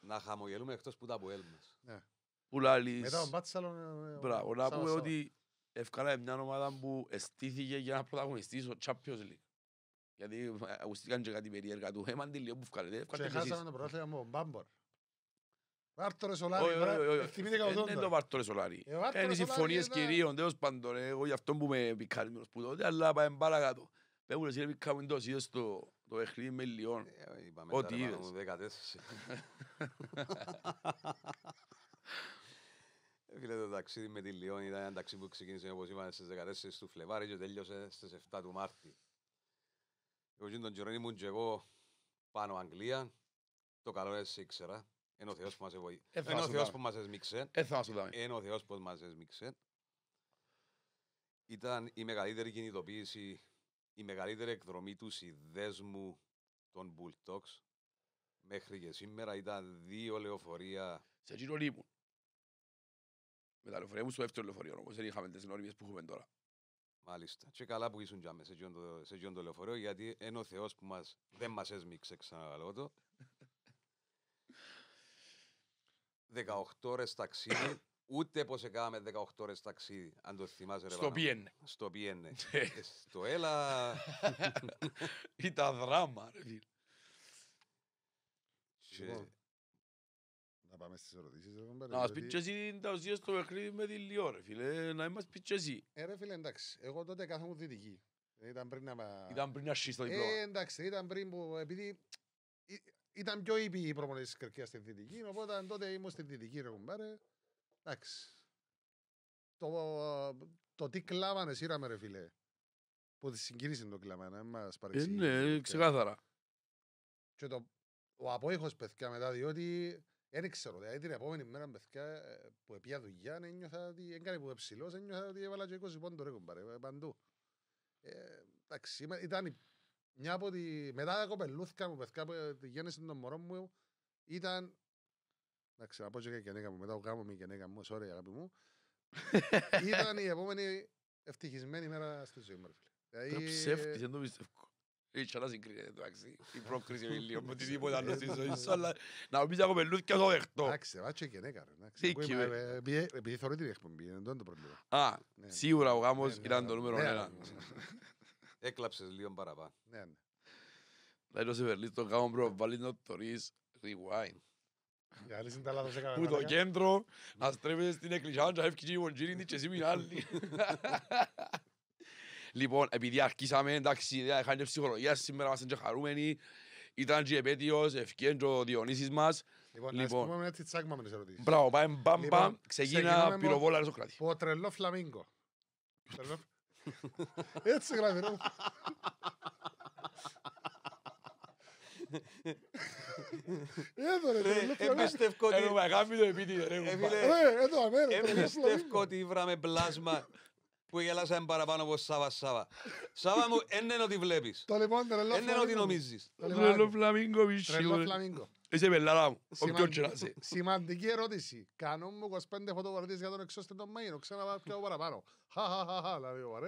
να χαμογελούμε εκτός που τα που αποέλουμε. Ναι. Πού λαλείς. Μετά ε, ο Μπάτσαλον... Μπράβο, να πούμε ότι ευκάλαμε μια ομάδα που εστήθηκε για να πρωταγωνιστήσω Champions League. Γιατί ακουστήκαν ε, και κάτι περίεργα του. Έμαν ε, τη λίγο που βγάλετε. Ε, και χάσαμε το πρόθεμα μου, μπάμπορ. Βάρτορες Σολάρι, Δεν είναι το Βάρτορες Σολάρι. Είναι συμφωνίες κυρίων, τέλος πάντων. Εγώ γι' αυτό που με πικάρμινος που τότε, αλλά πάμε πάρα κάτω. Πέμπουν εσύ πικάμιν εντός, είδες το παιχνίδι με Λιόν. Ό,τι είδες. Φίλε, το ταξίδι με τη Λιόν ήταν ένα ταξίδι που ξεκίνησε όπως είπαμε στις 14 του Φλεβάρι και τέλειωσε στις 7 του Μάρτη. Εγώ και τον Τζιρόνι μου και εγώ πάνω Αγγλία, το καλό εσύ ήξερα. Είναι ο Θεός που μας εβοή... Εν ο Θεός που μας ε, έσμιξε. Είναι ο Θεός που μας έσμιξε. Ήταν η μεγαλύτερη κινητοποίηση, η μεγαλύτερη εκδρομή του συνδέσμου των Bulldogs μέχρι και σήμερα ήταν δύο λεωφορεία. Σε γύρω λίμου. Με τα λεωφορεία μου στο δεύτερο λεωφορείο όμως δεν είχαμε τις νόρμιες που έχουμε τώρα. Μάλιστα. Και καλά που ήσουν τζάμε σε γιον το λεωφορείο, γιατί είναι ο που μας, δεν μας έσμιξε ξανά το. 18 ώρες ταξίδι, ούτε πως έκαναμε 18 ώρες ταξίδι, αν το θυμάσαι ρε Στο πιένε. Στο πιένε. Ναι. Ε, στο έλα... Ήταν δράμα ρε πάμε στις ερωτήσεις. Να μας πει και εσύ τα ουσία στο παιχνίδι με τη Λιό, ρε φίλε. Να μας πει και εσύ. Ε, ρε φίλε, εντάξει. Εγώ τότε κάθομαι δυτική. Ήταν πριν να... Ήταν πριν να σχίσει το διπλό. Ε, εντάξει, ήταν πριν που... Επειδή ήταν πιο ήπιοι οι προπονητές της Κερκίας στη δυτική, οπότε τότε ήμουν στη δυτική, ρε κουμπάρε. Εντάξει. Το, το τι κλάβανε σύραμε, ρε φίλε. Που τη συγκίνησε το κλάβανε, μας παρεξηγεί. Ε, ναι, ξεκάθαρα. Και το, ο απόϊχος παιδιά μετά, διότι δεν ξέρω, δηλαδή την επόμενη μέρα παιδιά, που επία δουλειά ένιωθα ότι έκανε που ψηλός, ένιωθα ότι έβαλα και 20 πόντο ρέκο ε, παντού. Ε, εντάξει, ήταν μια από τη... Μετά τα κοπελούθηκα μου, παιδιά, που ε, τη γέννηση των μωρών μου, ήταν... Εντάξει, να πω και γενέκα μου, μετά ο γάμος μου η γενέκα μου, sorry αγάπη μου. *laughs* ήταν η επόμενη ευτυχισμένη μέρα στη ζωή μου, ρε φίλε. Δηλαδή, δεν το πιστεύω. Δεν να η εντάξει. Η πρόκριση είναι λίγο με *laughs* τίποτα. άλλο στη ζωή σου, ναι. αλλά να πεις ακόμα πελούθηκια το δεχτώ. Εντάξει, βάτσε και ναι, ε, Επειδή την εκπομπή, δεν είναι το πρόβλημα. Α, ναι. σίγουρα ο γάμος ναι, ήταν το νούμερο ένα. *laughs* Έκλαψες λίγο παραπάνω. Ναι, ναι. γάμο να το ρίς rewind. Που το κέντρο να η *laughs* Λοιπόν, επειδή αρχίσαμε, εντάξει, η ιδέα είχαν και ψυχολογία, σήμερα είμαστε και χαρούμενοι. Ήταν και επέτειος, ευκαιρία και ο Διονύσης μας. Λοιπόν, λοιπόν, ας έτσι τσάγμα με τις ερωτήσεις. Μπράβο, πάμε μπαμ λοιπόν, μπαμ, ξεκίνα πυροβόλα Αριστοκράτη. Ο τρελό φλαμίγκο. Έτσι γράφει, ρε. Εδώ ναι, ρε, Εμπιστεύω ότι βράμε πλάσμα που γελάσαμε παραπάνω από Σάβα Σάβα. Σάβα μου, είναι ότι βλέπεις. Το λοιπόν, τρελό Είναι ότι νομίζεις. Λοιπόν, τρελό φλαμίγκο, μισή. Είσαι πελάρα μου, Σημαντική ερώτηση. Κάνουν μου 25 φωτοβαρτίες για τον εξώστητο Μαΐνο. Ξαναπάω πιο παραπάνω. Χαχαχαχα, Λάβει ο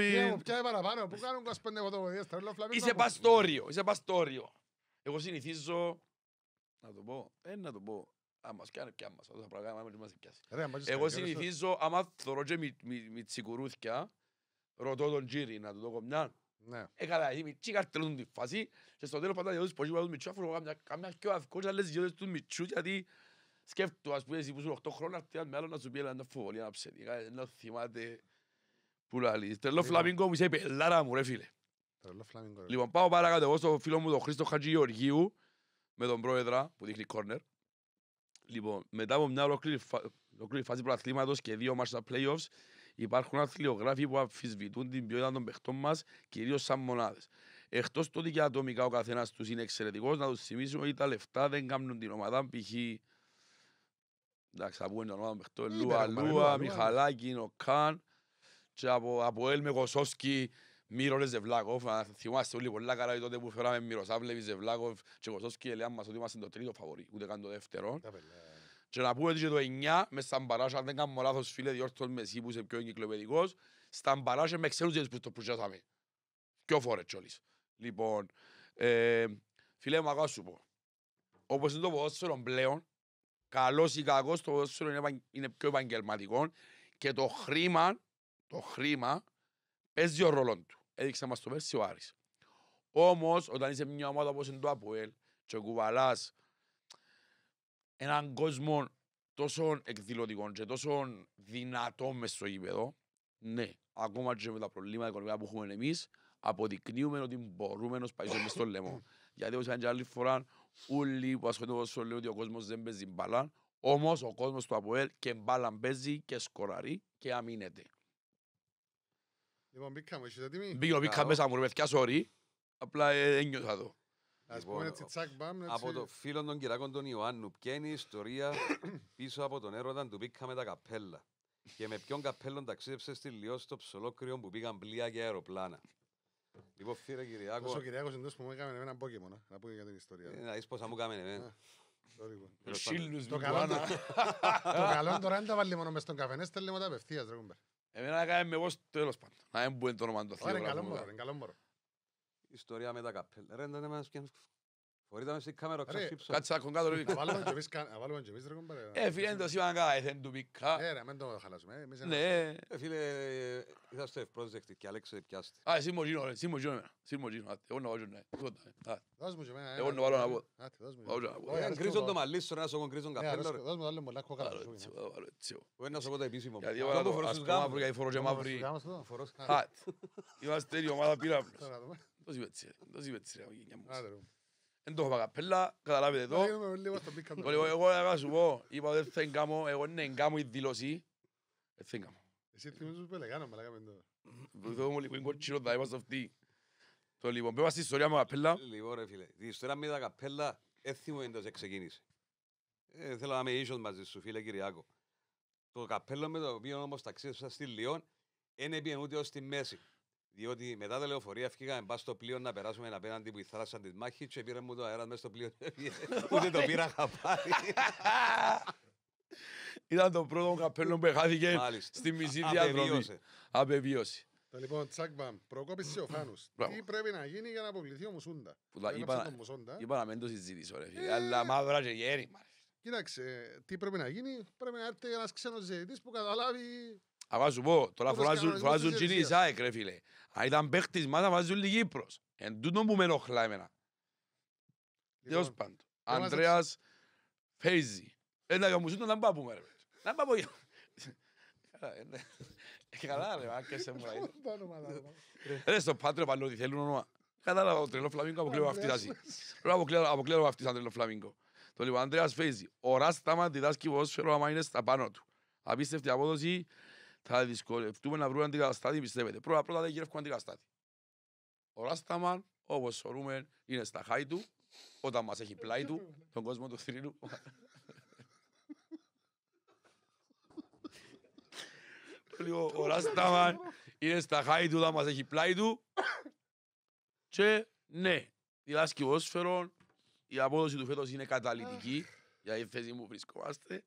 είναι... παραπάνω, πού κάνουν Είσαι παστόριο, είσαι παστόριο. ε, αν μας πια μας. Αυτά τα πράγματα δεν μας πιάσει. Εγώ συνηθίζω, άμα θωρώ και με τσικουρούθια, ρωτώ τον Τζίρι να του δω ναι. ε, τη φάση στο τέλος πάντα διόδους μητσού, αφού καμιά πιο διόδους τους μητσού, γιατί σκέφτω, ας πούμε, που 8 χρόνια, άλλο να σου πει Λοιπόν, μετά από μια ολόκληρη, φάση προαθλήματος και δύο μάτια στα playoffs, υπάρχουν αθλειογράφοι που αμφισβητούν την ποιότητα των παιχτών μας, κυρίως σαν μονάδες. Εκτός τότε και ατομικά ο καθένας τους είναι εξαιρετικός, να τους θυμίσουμε ότι τα λεφτά δεν κάνουν την ομάδα. Π.χ. Εντάξει, θα πούμε την ομάδα παιχτών. Ναι, ναι, Λούα, Λούα, Μιχαλάκη, Νοκάν, και από, από Ελ Μεγοσόσκι, Μύρορε Ζευλάκοφ, αν θυμάστε όλοι πολλά καλά τότε που φέραμε Μυροσάβλεβι Ζευλάκοφ και Κωστόσκι ελέγαν μας ότι είμαστε το τρίτο φαβορή, ούτε καν το δεύτερο. Ε. Και να πούμε ότι το 9 με Σταμπαράσια, αν δεν κάνουμε λάθος φίλε, διόρθων με εσύ που είσαι πιο εγκυκλοπαιδικός, Σταμπαράσια με ξέρουν που το πουζάσαμε. Πιο φορές κιόλις. Λοιπόν, ε, φίλε μου, αγώ σου πω. Όπως είναι το ποδόσφαιρο πλέον, καλός ή κακός, το ποδόσφαιρο είναι, είναι πιο επαγγελματικό και το χρήμα, το χρήμα παίζει ο ρόλος του έδειξα μας το πέρσι ο Άρης. Όμως, όταν είσαι μια ομάδα όπως είναι το Αποέλ και κουβαλάς έναν κόσμο τόσο εκδηλωτικό και τόσο δυνατό μες στο γήπεδο, ναι, ακόμα και με τα προβλήματα οικονομικά που έχουμε εμείς, αποδεικνύουμε ότι μπορούμε να σπάσουμε στο λαιμό. *coughs* Γιατί όπως είπαν και άλλη φορά, όλοι που ασχολούνται όπως λέω ότι ο κόσμος δεν παίζει μπάλα, όμως ο κόσμος του Αποέλ και μπάλα παίζει και σκοραρεί και αμήνεται. Λοιπόν, μπήκαμε, είσαι έτοιμοι. Μπήκε ο μέσα μου, ρε παιδιά, sorry. Απλά ένιωσα ε, εδώ. Ας λοιπόν, πούμε έτσι τσακ μπαμ. Από το φίλο των κυράκων των Ιωάννου, ποια είναι η ιστορία *coughs* πίσω από τον έρωτα του Μπίκαμε τα καπέλα. Και με ποιον καπέλο ταξίδεψε στη Λιό στο ψολόκριο που πήγαν πλοία και αεροπλάνα. Λοιπόν, φίλε Κυριάκο. Ο Κυριάκος εντός που μου έκανε ένα πόκεμο να πω για την ιστορία. Ε, να είσαι πώ θα μου έκανε εμένα. Λοιπόν. Το καλό τώρα είναι τα βάλει μόνο μες στον καφενές, στέλνει μετά απευθείας, ρε Εμένα κάνει με πώς τέλος πάντων. Να το όνομα του Είναι καλό μωρό, καλό μωρό. Ιστορία με τα καπέλα. Ρε, δεν Μπορείτε να στην κάμερα ξαφύψω. Κάτσε κάτω *laughs* Να βάλουμε και εμείς ρε κομπάρε. Ε φίλε είναι το του πικά. Ε ρε, το χαλάσουμε. Ε, ναι. Ε, φίλε, είσαστε ευπρόσδεκτοι και Αλέξε πιάστη. Α, εσύ μου γίνω, ε, εσύ μου γίνω Εσύ μου γίνω, εγώ να βάζω, ναι. Εγώ να βάλω να Εγώ ναι, ναι. να δεν το έχω καπέλα, καταλάβετε το. Εγώ θα σου πω, είπα ότι δεν κάνω, εγώ είναι εγκάμω η δήλωση. Δεν κάνω. Εσύ θυμίζεις που έλεγα, αλλά κάμε το. Το μου λίγο θα είμαστε αυτοί. Το λοιπόν, πέμπα στη ιστορία με καπέλα. Λοιπόν ρε φίλε, την ιστορία με τα καπέλα, έθιμο ε, είναι τόσο ε, ξεκίνησε. Ε, θέλω να με ίσως μαζί σου φίλε Κυριάκο. Το καπέλο με το οποίο όμως ταξίδευσα στη Λιόν, δεν έπιεν ούτε μέση. Διότι μετά τα λεωφορεία φύγαμε πά στο πλοίο να περάσουμε απέναντι που η θάλασσα τη μάχη και πήρε μου το αέρα μέσα στο πλοίο. *laughs* Ούτε το πήρα χαπάρι. *laughs* Ήταν το πρώτο καπέλο που χάθηκε στη μισή διαδρομή. Απεβίωση. λοιπόν, Τσάκμπαμ, προκόπησε ο Φάνους. Τι πρέπει να γίνει για να αποβληθεί ο Μουσούντα. Είπα να μην το συζητήσω, ρε φίλε. Αλλά ε. μαύρα και γέρι. Κοίταξε, τι πρέπει να γίνει, πρέπει να έρθει ένας ξένος ζητητή που καταλάβει αλλά σου πω, τώρα φοράζουν φωνάζουν κοινή η ΣΑΕΚ ρε φίλε. Αν ήταν παίχτης μας θα βάζουν λίγη Κύπρος. Εν τούτο που με ενοχλά εμένα. Τέλος λοιπόν, πάντων. Ανδρέας Φέιζη. Ένα ε, γαμουσούν να μπάπου με ρε. Να μπάπου για... Καλά ρε, άκεσε μου ρε. στο πάντρο πάνω ότι θέλουν όνομα. Κατάλαβα, ο τρελό φλαμίνκο αποκλείω αυτής τα ζή. Αποκλείω αυτή σαν τρελό φλαμίνκο. Το λοιπόν, Ανδρέας Φέιζι. Ο Ράς Τάμα διδάσκει ποδόσφαιρο άμα είναι στα πάνω του. Απίστευτη απόδοση, θα δυσκολευτούμε να βρούμε αντικαταστάτη, πιστεύετε. Πρώτα πρώτα δεν γυρεύουμε αντικαταστάτη. Ο Ράσταμαν, όπω ορούμε, είναι στα χάη του, όταν μας έχει πλάι του, τον κόσμο του Λίγο, ο Ράσταμαν είναι στα χάη του, όταν μας έχει πλάι του. Και ναι, διδάσκει ο Όσφαιρον. η απόδοση του φέτος είναι καταλητική για η θέση που βρισκόμαστε.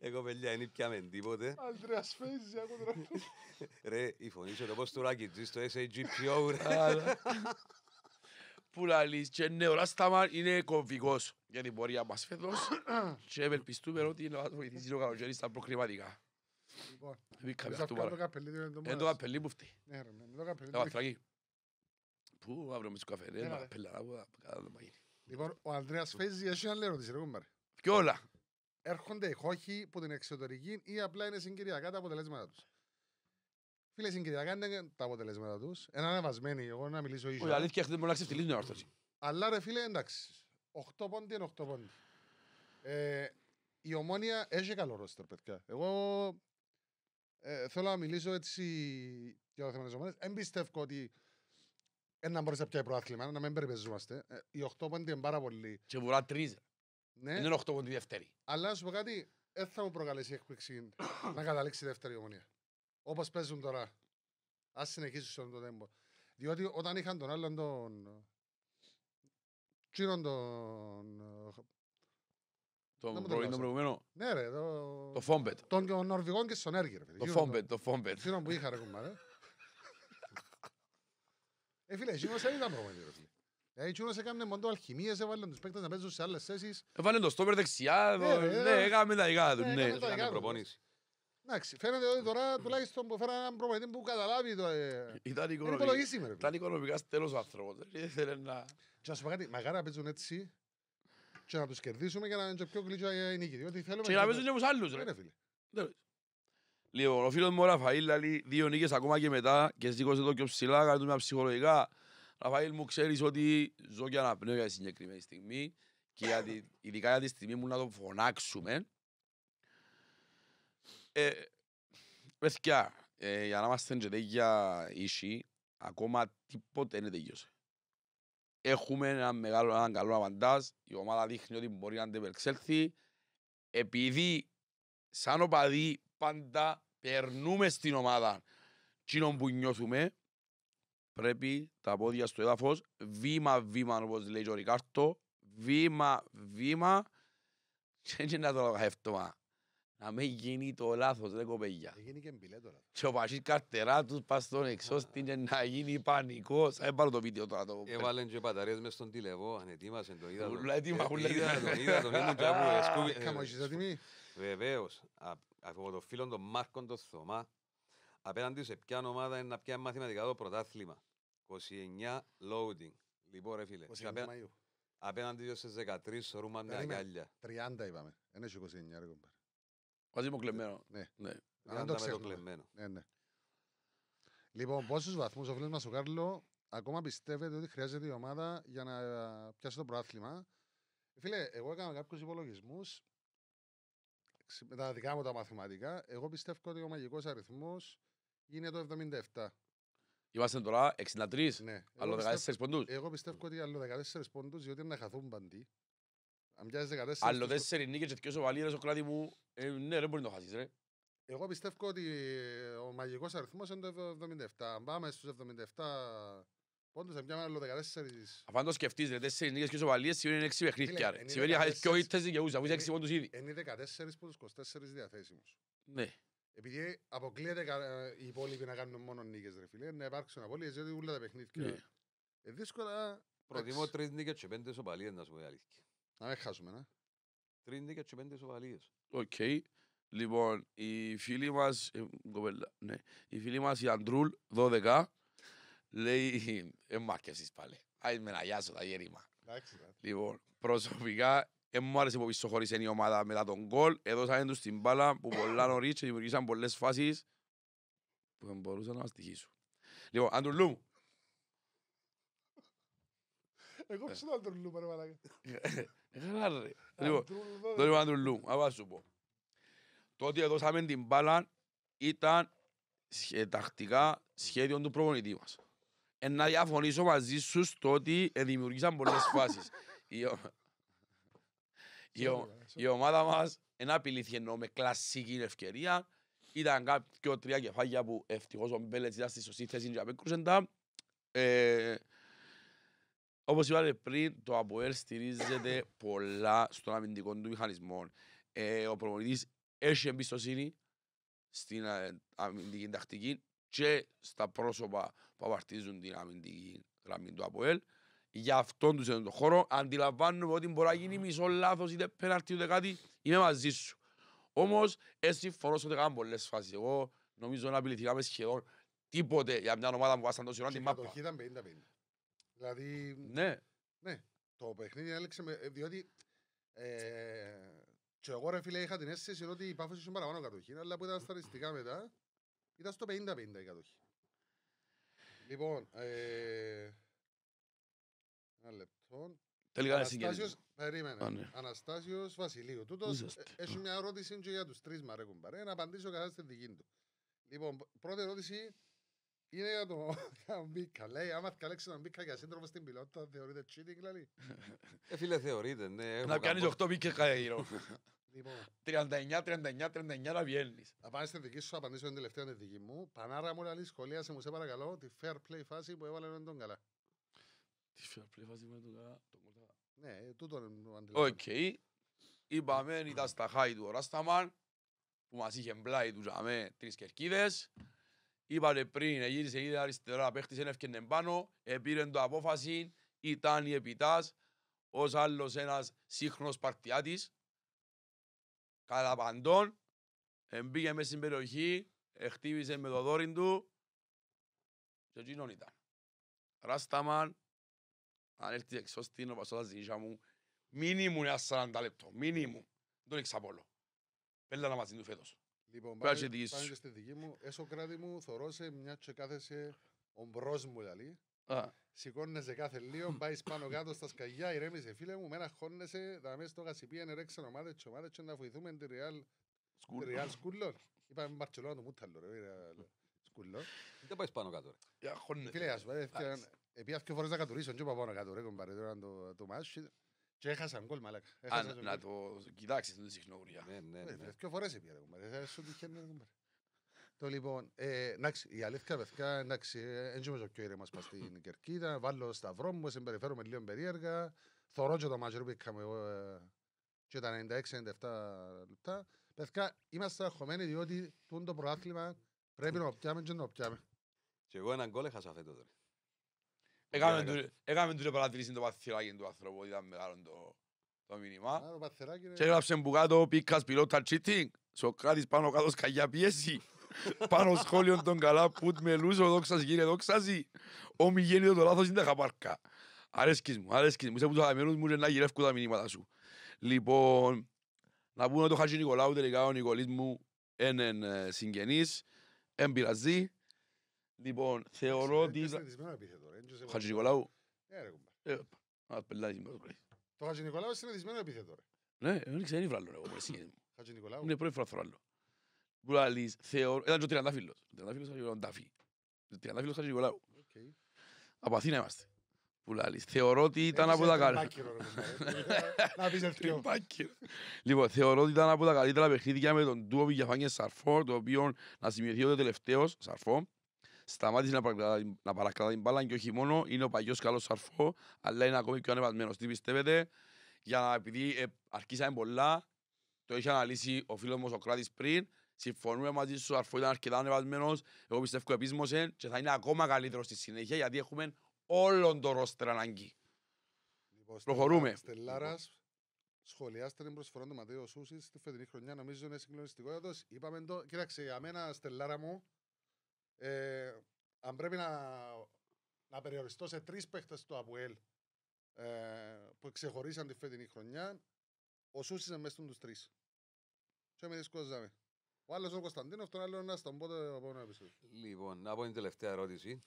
Εγώ παιδιά είναι πια πιάμε τίποτε. Αλτρέας Φέιζη, άκου τώρα. Ρε, η φωνή σου το πώς του ράκιτζι στο SAGPO, ρε. Που λαλείς και νεορά ναι, σταμά είναι κομβικός. για την πορεία μας φέτος και ευελπιστούμε ότι είναι ο να βοηθήσει ο καλοκαίρι στα προκριματικά. Λοιπόν, το καπελί ε, μου φταίει. Ναι ρε, το καπελί. Ε, Πού αύριο με τους καφέ, ρε, να πελάω, να κάνω να γίνει. Λοιπόν, ο Ανδρέας Φέζης έχει άλλη ερώτηση. Και όλα. Έρχονται οι χόχοι από την εξωτερική ή απλά είναι συγκυριακά τα αποτελέσματα τους. Φίλε, συγκυριακά είναι τα αποτελέσματα τους. Ένα ανεβασμένοι, εγώ να μιλήσω ίσως. Η αλήθεια δεν αποτελεσματα του ενα ανεβασμένο, εγω να μιλησω ισω οχι αληθεια εχετε μπορει τη λιμνη την όρθωση. Αλλά ρε φίλε, εντάξει. οχτω πόντι είναι οχτω πόντι. Ε, η ομόνια έχει καλό ρόστερ, παιδιά. Εγώ ε, θέλω να μιλήσω έτσι για το θέμα της ομόνιας. ότι ένα μπορείς να πιάει προάθλημα, να μην περιπεζόμαστε. Οι ε, οχτώ πόντι είναι πάρα πολύ. Και βουρά τρεις. Ναι. Είναι οχτώ πόντι δεύτερη. Αλλά σου πω κάτι, δεν θα μου προκαλέσει έκπληξη *coughs* να καταλήξει η δεύτερη ομονία. Όπως παίζουν τώρα. Ας συνεχίσουν στον τέμπο. Διότι όταν είχαν τον άλλον τον. Τι τον. Τον προηγούμενο. Ναι, ρε. Το Φόμπετ. Τον Νορβηγόν και στον Έργη. Το Φόμπετ. Το Φόμπετ. Τσίνον που είχα ρε ρε. Ε, φίλε, εκείνος δεν ήταν προπονητής. ρε φίλε. Δηλαδή, εκείνος έκανε μόνο αλχημίες, έβαλε τους παίκτες να παίζουν σε άλλες θέσεις. Έβαλε το στόπερ δεξιά, ε, ε, ναι, έκαμε τα δικά του, ναι, έκανε έκανε προπονήση. Εντάξει, φαίνεται ότι τώρα τουλάχιστον που φέραν έναν προπονητή που καταλάβει το... Ήταν οικονομικά- υπολογίσιμο, Ήταν οικονομικά στέλος ο άνθρωπος. Δεν ήθελε να... Και να σου πω κάτι, μακάρι να παίζουν έτσι και να τους κερδίσουμε και να είναι και πιο κλίτσο η νίκη. Διότι θέλουμε... Και να παίζουν και τους άλλους, ρε. Ναι, φίλε. Λοιπόν, ο φίλος μου ο Ραφαήλ λέει δύο νίκες ακόμα και μετά και σήκωσε το πιο ψηλά, κάνε μια ψυχολογικά. Ραφαήλ μου ξέρεις ότι ζω και αναπνέω για τη συγκεκριμένη στιγμή και για τη, ειδικά για τη στιγμή μου να το φωνάξουμε. Ε, παιδιά, ε, για να είμαστε τέτοια ίσοι, ακόμα τίποτε δεν τελειώσε. Έχουμε έναν μεγάλο, έναν καλό απαντάς. η ομάδα δείχνει ότι μπορεί να αντεπεξέλθει. Επειδή σαν πάντα περνούμε στην ομάδα. Κοινων που νιώθουμε πρέπει τα πόδια στο έδαφος, βήμα-βήμα όπως λέει ο Ρικάρτο, βήμα-βήμα και να το λαγαεύτωμα. Να μην γίνει το λάθος, ρε ε, Γίνει και μπιλέ τώρα. Και ο Πασίς καρτερά τους πας στον εξώστη να γίνει πανικός. Θα ε, το βίντεο τώρα. Έβαλαν και παταρίες μες στον τηλεβό, ανετοίμασαν το, είδα Ούλα έτοιμα, ε, ούλα Είδα από το φίλο τον Μάρκων τον Θωμά, απέναντι σε ποια ομάδα είναι να πιάνει μαθηματικά το πρωτάθλημα. 29 loading. Λοιπόν, ρε φίλε. 29 Μαΐου. Απέναντι σε 13 ρούμα με αγκάλια. 30 είπαμε. Δεν έχει 29 ρε κομπάρ. Μαζί μου κλεμμένο. Ε, ναι. ναι. Αν το Ναι, ναι. Λοιπόν, πόσους βαθμούς ο φίλος μας ο Κάρλο ακόμα πιστεύετε ότι χρειάζεται η ομάδα για να πιάσει το πρωτάθλημα. Φίλε, εγώ έκανα κάποιους υπολογισμούς με τα δικά μου τα μαθηματικά, εγώ πιστεύω ότι ο μαγικός αριθμός είναι το 77. Είμαστε τώρα 63, ναι. άλλο 14 πόντους. Εγώ πιστεύω ότι άλλο 14 ποντούς, διότι να χαθούν παντή. Αν πιάσεις 14... Άλλο 4 νίκες και ο σοβαλή, ο κράτη μου, ε, ναι ρε μπορεί να το χάσεις ρε. Εγώ πιστεύω ότι ο μαγικός αριθμός είναι το 77. Αν πάμε στους 77 Πόντους έπιαμε άλλο 14. Αφού το σκεφτείς, ρε, τέσσερις νίκες και σοβαλίες σημαίνει έξι παιχνίδια. ρε. Σημαίνει είχατε πιο και δικαιούς, αφού είσαι έξι πόντους ήδη. Είναι δεκατέσσερις που τους 24 διαθέσιμους. Ναι. Επειδή αποκλείεται οι υπόλοιποι να κάνουν μόνο νίκες, ρε φίλε, να υπάρξουν απόλυες, γιατί ούλα τα παιχνίδια. Ναι. Ε, δύσκολα... Προτιμώ τρεις νίκες και πέντε σοβαλίες, να σου πω η αλήθεια. Να με χάσουμε, να. Τρεις νίκες και πέντε σοβαλίες. Οκ. Λοιπόν, οι φίλοι μας, ε, ναι, οι φίλοι μας, η Αντρούλ, 12, Λέει, εμάς κι εσείς πάλι. Άι με να γιάσω τα γέρημα. Λοιπόν, προσωπικά, δεν μου άρεσε που πιστοχώρησε η ομάδα μετά τον κόλ. Έδωσαν τους την μπάλα που πολλά νωρίς και δημιουργήσαν πολλές φάσεις που δεν μπορούσαν να μας τυχήσουν. Λοιπόν, Αντρουλού. Εγώ ψήνω ε. τον Αντρουλού, παρε μαλάκα. ρε. Λοιπόν, το λέω Αντρουλού, άμα σου πω. Το ότι έδωσαμε την μπάλα ήταν τακτικά σχέδιο του προπονητή μας να διαφωνήσω μαζί σου στο ότι ε, δημιουργήσαν πολλές *coughs* φάσεις. η, ομάδα μας ένα απειλήθηκε ενώ με κλασική ευκαιρία. Ήταν κάποιο τρία κεφάλια που ευτυχώς ο Μπέλετς ήταν στη σωστή θέση και απέκρουσαν τα. Ε, όπως είπατε πριν, το ΑΠΟΕΛ στηρίζεται πολλά στον αμυντικό του μηχανισμό. Ε, ο προπονητής έχει εμπιστοσύνη στην αμυντική τακτική, και στα πρόσωπα που απαρτίζουν την αμυντική γραμμή του ΑΠΟΕΛ. Για αυτόν τους έδωσε τον χώρο αντιλαμβάνομαι ότι μπορεί να γίνει μισό λάθος, είτε πέναρτη ούτε κάτι, είμαι μαζί σου. Όμως, εσύ φορώ ότι κάνω πολλές φάσεις. Εγώ νομίζω να απειληθήκαμε σχεδόν τίποτε για μια ομάδα που βάσαν τόσο ώρα την μάπα. Η ήταν 50-50. Δηλαδή. Ναι. ναι. Το παιχνίδι έλεξε με. Διότι. Ε, και εγώ ρε φίλε είχα την αίσθηση ότι η πάφος είχε παραπάνω κατοχή, αλλά που ήταν στατιστικά μετά. Ήταν στο 50-50 η κατοχή. Λοιπόν, ε... ένα λεπτό. Τελικά Αναστάσιος, περίμενε. Α, ναι. Αναστάσιος Βασιλείου. Τούτος ε, έχει μια ερώτηση και για τους τρεις μαρέ κουμπαρέ. Να απαντήσω κατά στη δική του. Λοιπόν, πρώτη ερώτηση είναι *laughs* για τον Μπίκα. Λέει, άμα καλέξει τον Μπίκα για σύντροφο στην πιλότητα, θεωρείται cheating, δηλαδή. Ε, φίλε, θεωρείται, ναι. Να κάνεις 8 μπίκες γύρω. 39-39-39 να βγαίνεις. Θα πάνε στην δική σου, απαντήσω την τελευταία την δική μου. Πανάρα μου, λέει, σχολίασε μου, σε παρακαλώ, τη fair play φάση που έβαλε τον καλά. Τη fair play φάση που έβαλε τον καλά. Ναι, τούτο είναι το Οκ. Είπαμε, ήταν στα χάη του Ράσταμαν, που μας είχε μπλάει του ζαμέ τρεις κερκίδες. Είπατε πριν, γύρισε η αριστερά, παίχτης ένα ευκαιρνέν πάνω, επήρε το απόφαση, ήταν η επιτάς, ως άλλος ένας σύγχρονος παρτιάτης, καλαπαντών, εμπήγε μέσα στην περιοχή, ε, χτύπησε με το δόρυν του και ήταν. Ράσταμαν, αν έρθει εξώ στην οπασότα ζήτησα μου, μήνυμου ένα σαράντα λεπτό, μήνυμου. Δεν τον εξαπώλω. Πέλα να μαζί του φέτος. Λοιπόν, τη πάμε και στη δική μου. Έσω κράτη μου, θορώσε μια τσεκάθεσε ομπρός μου, δηλαδή. Σηκώνεσαι κάθε λίγο, hm. πάεις πάνω κάτω στα σκαγιά, ηρέμησε φίλε μου, μένα χώνεσαι, θα μέσα στο γασιπίεν ερέξαν ομάδες και να βοηθούμε τη Real Σκούλο. Είπαμε Μπαρτσελώνα του Μούταλο ρε, Σκούλο. Δεν πάεις πάνω κάτω ρε. Φίλε, ας πούμε, επειδή φορές να κατουρίσω και πάνω κάτω ρε, κομπαρέτωρα το και έχασαν κόλ Να το κοιτάξεις, ε, ε, δεν Ναι, ναι, το λοιπόν, ε, εντάξει, η αλήθεια βεθικά, εντάξει, δεν ε, είμαι το πιο ήρεμα πας στην Κερκίδα, βάλω σταυρό μου, συμπεριφέρομαι λίγο περίεργα, θωρώ και το μάτσο που είχαμε εγώ και τα 96-97 λεπτά. Βεθικά, είμαστε αγχωμένοι διότι τούν το προάθλημα πρέπει να το πιάμε και να το πιάμε. Και εγώ έναν κόλ έχασα φέτος. Έκαμε τούτο παρατηρήσει το παθυράκι του ανθρώπου, ήταν μεγάλο το, το μήνυμα. Και έγραψε μπουκάτο, πίκας, πιλότας, τσίτινγκ, Σοκράτης πάνω κάτω σκαγιά πίεση. Πάνω σχόλιο των καλά πουτ με λούσο δόξας γύρε μη γέννητο το λάθος είναι τα χαπάρκα. Αρέσκεις μου, αρέσκεις μου. Είσαι που τους αγαπημένους μου να γυρεύκω τα μηνύματα σου. Λοιπόν, να πούμε ότι ο Χατζη Νικολάου τελικά ο Νικολής μου είναι ε, συγγενής, εν πειραζεί. Λοιπόν, θεωρώ ότι... Ο ε, Χατζη Νικολάου. Ε, το Χατζη Νικολάου είναι συνεδισμένο επίθετο. Ναι, δεν ξέρει βράλλον εγώ. Νικολάου. Είναι πρώτη φορά θωράλλον που λαλείς, θεωρώ, ήταν και ο Τριαντάφυλλος. Ο Τριαντάφυλλος είχα τον Ταφή. Ο Τριαντάφυλλος είχα και Νικολάου. Από Αθήνα είμαστε. Που λαλείς, θεωρώ ότι ήταν από τα καλύτερα. Ε. *laughs* Λοιπόν, θεωρώ ότι ήταν από τα καλύτερα παιχνίδια με τον Τουο Βηγιαφάνιε Σαρφό, το οποίο να σημειωθεί ότι ο τελευταίος, Σαρφό, σταμάτησε να, παρακρατά, την μπάλα και όχι μόνο, είναι ο παλιός καλός Σαρφό, αλλά είναι ακόμη πιο ανεβασμένος. Τι πιστεύετε, για να επειδή ε, αρκίσαμε πολλά, το είχε αναλύσει ο φίλος μου ο Κράτης πριν, συμφωνούμε μαζί σου, αφού ήταν αρκετά ανεβασμένος, εγώ πιστεύω επίσμωσε και θα είναι ακόμα καλύτερος στη συνέχεια γιατί έχουμε όλον το ρόστερ ανάγκη. Λοιπόν, Προχωρούμε. Στελάρας, σχολιάστε την προσφορά του Ματέο Σούση στη φετινή χρονιά, νομίζω είναι συγκλονιστικό. Είπαμε το, κοίταξε για μένα, Στελάρα μου, ε, αν πρέπει να, να περιοριστώ σε τρεις παίχτες του Αβουέλ ε, που ξεχωρίσαν τη φετινή χρονιά, ο Σούσης είναι μέσα στου τρει. Σε με δυσκολεύει. Ο άλλος ο Κωνσταντίνος, τον άλλο είναι στον πότε από ένα επεισόδιο. Λοιπόν, να πω την τελευταία ερώτηση.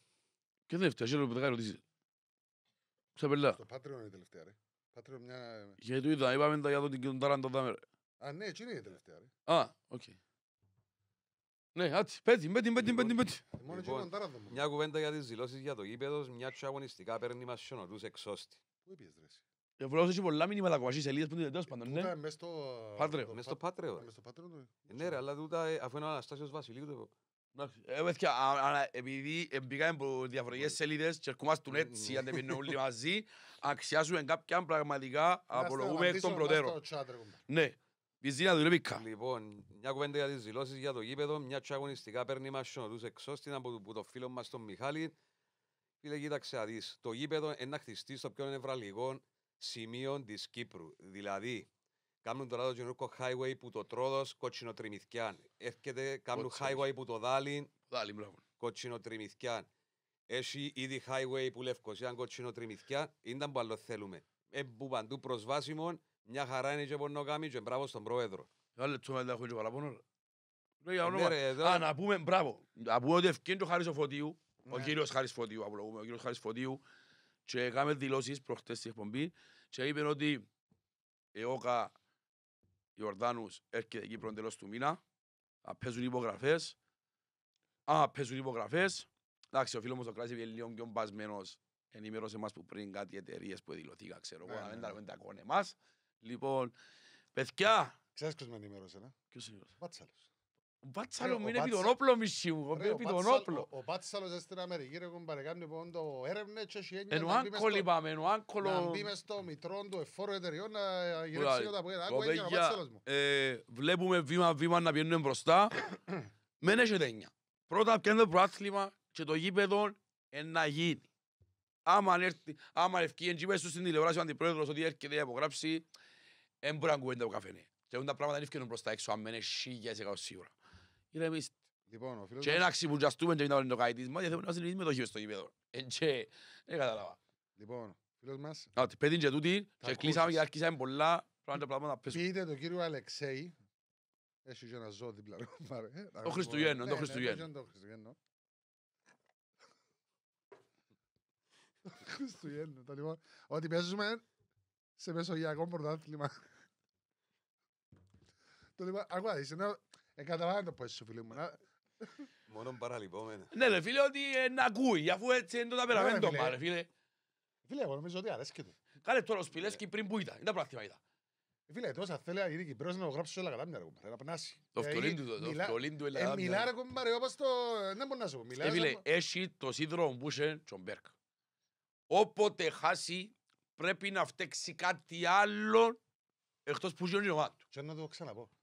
Και τελευταία, ξέρω που δεν ρωτήσει. Ξαπελά. Στο Patreon είναι η τελευταία, ρε. Patreon μια... Γιατί είδα, είπαμε τα για τον τον Τάραντο Δάμερ. Α, ναι, έτσι είναι η τελευταία, ρε. Α, οκ. Ναι, άτσι, πέτσι, πέτσι, πέτσι. πέτει, πέτει. Λοιπόν, ε, λοιπόν μια κουβέντα για τις δηλώσεις για το γήπεδος, μια τσιαγωνιστικά παίρνει μας σιωνοτούς εξώστη. Πού είπες, ρε. Ο Βουλός έχει πολλά μήνυματα από σελίδες που είναι τέλος ε, πάντων, ναι. Μες στο Πάτρεο. Ναι, μες στο Πάτρεο. Μες ναι. ναι. ρε, αλλά τούτα, ε, αφού είναι ο Αναστάσιος Βασιλείου, το ε, επειδή μπήκαμε από διαφορετικές σελίδες και ερχόμαστε έτσι, αν δεν πίνουν όλοι μαζί, αξιάζουμε κάποια πραγματικά, απολογούμε εκ των προτέρων. Ναι, Βυζίνα να δουλεύει καν. Λοιπόν, μια κουβέντα για τις δηλώσεις για το γήπεδο, μια τσαγωνιστικά παίρνει μας σονοτούς εξώστην από το φίλο μας τον Μιχάλη. Φίλε, κοίταξε αδείς, το γήπεδο είναι να χτιστεί στο πιο νευραλικό σημείων της Κύπρου. Δηλαδή, κάνουν τώρα το γενικό highway που το τρόδος κοτσινοτριμηθιάν. Έρχεται, κάνουν highway που το δάλιν. Κοτσινοτριμηθιάν. Έχει ήδη highway που λευκοσία κοτσινοτριμηθιάν. Ήταν που άλλος θέλουμε. Έμπου ε, που παντού προσβάσιμο, μια χαρά είναι και κάνει και μπράβο στον πρόεδρο. Άλλε τσόμα δεν έχω και παραπάνω. Ε, ναι, Α, να πούμε μπράβο. Να πούμε ότι ευκέντο Χάρης ο ναι. Φωτίου, ο κύριος Χάρης Φωτίου, ο κύριος Χάρης Φωτίου, και έκαμε δηλώσεις προχτές στην εκπομπή και είπε ότι η «Ε, ΟΚΑ Ιορδάνους έρχεται Κύπρο τέλος του μήνα, να παίζουν υπογραφές, Α, παίζουν υπογραφές, εντάξει ο φίλος μου στο κλάσι είναι λίγο πιο μπασμένος, ενημέρωσε μας που πριν κάτι εταιρείες που δηλωθήκα, ξέρω εγώ, δεν ναι, ναι, ναι. τα κόνε μας Λοιπόν, παιδιά... Ξέρεις ποιος με ενημέρωσε, ναι. Ποιος ενημέρωσε. Βάτσαλος. Μπάτσαλος ε, μου είναι επί τον όπλο μισή μου, επί τον όπλο. Ο Πάτσαλος στην Αμερική ρε παρεκάμνει λοιπόν το έρευνες και έχει έννοια να μπει πάμε, να μπει μες το μητρό του εφόρου εταιριών να γυρίσει όταν πήγαινε. Άκου έγινε ο Μπάτσαλος μου. Ε, βλέπουμε βήμα-βήμα να πιένουν μπροστά. *coughs* Μεν έχει έννοια. Πρώτα πιένουν το προάθλημα και το γήπεδο να γίνει. Άμα έρθει, άμα ευκεί, εν τσίπες του στην τηλεοράση ο αντιπρόεδρος ότι έρχεται να υπογράψει, δεν μπορεί να κουβέντα ο καφενέ. Και τα πράγματα δεν ευκαινούν μπροστά έξω, αν μένει σίγια σίγουρα. Ηρεμήστε. Λοιπόν, ο φίλος... Και να ξυπουντζαστούμε και να το μας, γιατί θέλουμε να συνειδητοποιήσουμε το χείο στο γήπεδο. Εντσε, δεν κατάλαβα. Λοιπόν, φίλος μας... Ότι πέτειν και τούτη, και κλείσαμε και αρχίσαμε πολλά πράγματα να πέσουμε. Πείτε τον κύριο Αλεξέη, έχει και ένα ζώο δίπλα. Το Χριστουγέννο, το Χριστουγέννο. Χριστουγέννο, το λοιπόν. Ότι παίζουμε σε μεσογειακό πρωτάθλημα. Το λοιπόν, ακούω, Εκαταλάβαινε το πόσο φίλε μου. Μόνο παραλυπόμενα. Ναι, ρε φίλε, ότι ε, να ακούει, αφού έτσι είναι το ναι, ταπεραμέντο μα, ρε φίλε. Φίλε, εγώ νομίζω ότι αρέσκεται. του. Κάλε τώρα ο Σπιλέσκι πριν που ήταν, ήταν πράγμα ήταν. Φίλε, τόσα θέλει και πρέπει να γράψει όλα καλά μια ρε κουμπάρα, να περνάσει. Το φτωλήν ε, ε, του, το φτωλήν του Ελλάδα. Μιλά ρε κουμπάρα, όπως το... Δεν μπορεί να σου πω. Φίλε, έχει το σύνδρομο που είσαι Τσομπέρκ. Όποτε χάσει, πρέπει να φταίξει κάτι άλλο εκτός που γίνει ο γάτου. Και να το ξαναπώ.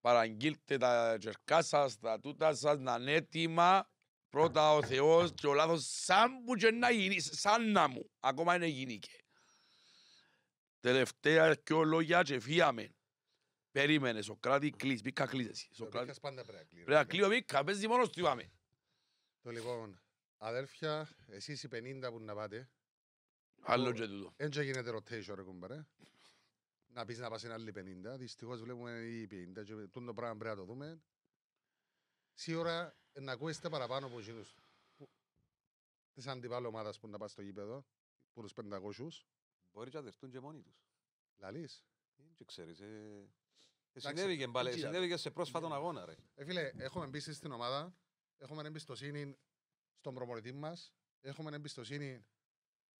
παραγγείλτε τα τσερκά σας, τα τούτα σας, να είναι έτοιμα πρώτα ο Θεός και ο λάθος σαν που και να γίνει, σαν να μου, ακόμα είναι γίνηκε. Τελευταία και λόγια και φύγαμε. Περίμενες, Σοκράτη κλείς, μπήκα κλείς εσύ. Σοκράτη. πάντα πρέπει να κλείω. Πρέπει να ναι. κλείω μπήκα, παίζει μόνος του είπαμε. Το λοιπόν, αδέρφια, εσείς οι 50 που να πάτε. Άλλο και τούτο. Έτσι γίνεται rotation ρε κουμπάρε να πεις να πας ένα άλλη 50. Δυστυχώς βλέπουμε ή 50. Και τον το πράγμα πρέπει να το δούμε. Σίγουρα να ακούεστε παραπάνω από εκείνους της αντιπάλου ομάδας που να πας στο γήπεδο, που τους 500. Μπορεί να δεχτούν και μόνοι τους. Λαλείς. Ε, ε, ε, δεν ξέρει. Ε... Συνέβηκε, μπαλε, συνέβηκε σε πρόσφατον αγώνα, ρε. Ε, φίλε, έχουμε εμπίσει στην ομάδα, έχουμε εμπιστοσύνη στον προπονητή μας, έχουμε εμπιστοσύνη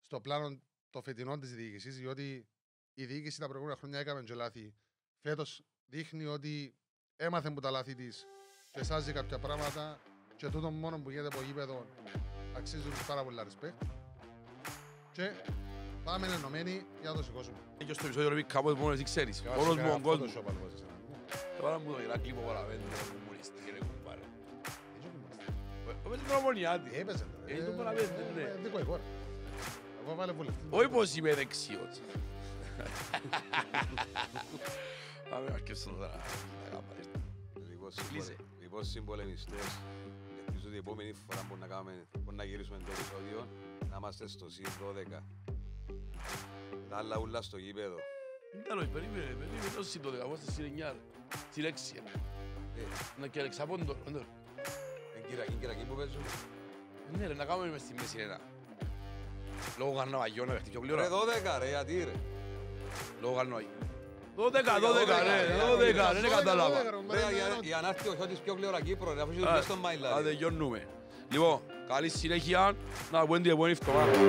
στο πλάνο των φετινών τη διοίκηση, διότι η διοίκηση τα προηγούμενα χρόνια έκαμε και λάθη. Φέτο δείχνει ότι έμαθε που τα λάθη τη και σάζει κάποια πράγματα και τούτο μόνο που γίνεται από γήπεδο αξίζουν πάρα πολλά respect. Και πάμε ενωμένοι για να το σηκώσουμε. Έχει στο επεισόδιο ρεβί κάποτε μόνο εσύ ξέρεις. Μόνος μου τον κόσμο. Τώρα μου το γυρά κλίπο παραβαίνει το κομμουνιστή Κύριε, κουμπάρε. Ε, ε, έπαιζε Έπαιζε. Ε, έπαιζε Παραβέντε, ναι. Δικό η χώρα. Εγώ βάλε βουλευτή. Όχι πως είμαι δεξιότητα. Πάμε αρκεψαν τώρα. Λοιπόν, λοιπόν συμπολεμιστές, ελπίζω ότι η επόμενη φορά που να, κάνουμε, που να γυρίσουμε το επεισόδιο να είμαστε στο C12. Τα άλλα ούλα στο γήπεδο. Τέλος, περίμενε, περίμενε το C12, στη στην 9, στην 6. Να και αλεξαπώντο, όντως. Εν κυρακή, κυρακή που παίζουν. Ναι ρε, να κάνουμε μες στη μέση ένα. Λόγω καρναβαγιών, ρε, πιο πλήρω. Ρε 12 ρε, γιατί ρε. Λόγω Γαλνοή. 12, 12, ναι, 12, δεν κατάλαβα. Η Ανάστη ο Χιώτης πιο πλέον Κύπρο, αφού είσαι το στον Μάιλα. Άντε, γιώνουμε. Λοιπόν, καλή συνέχεια, να βγουν την επόμενη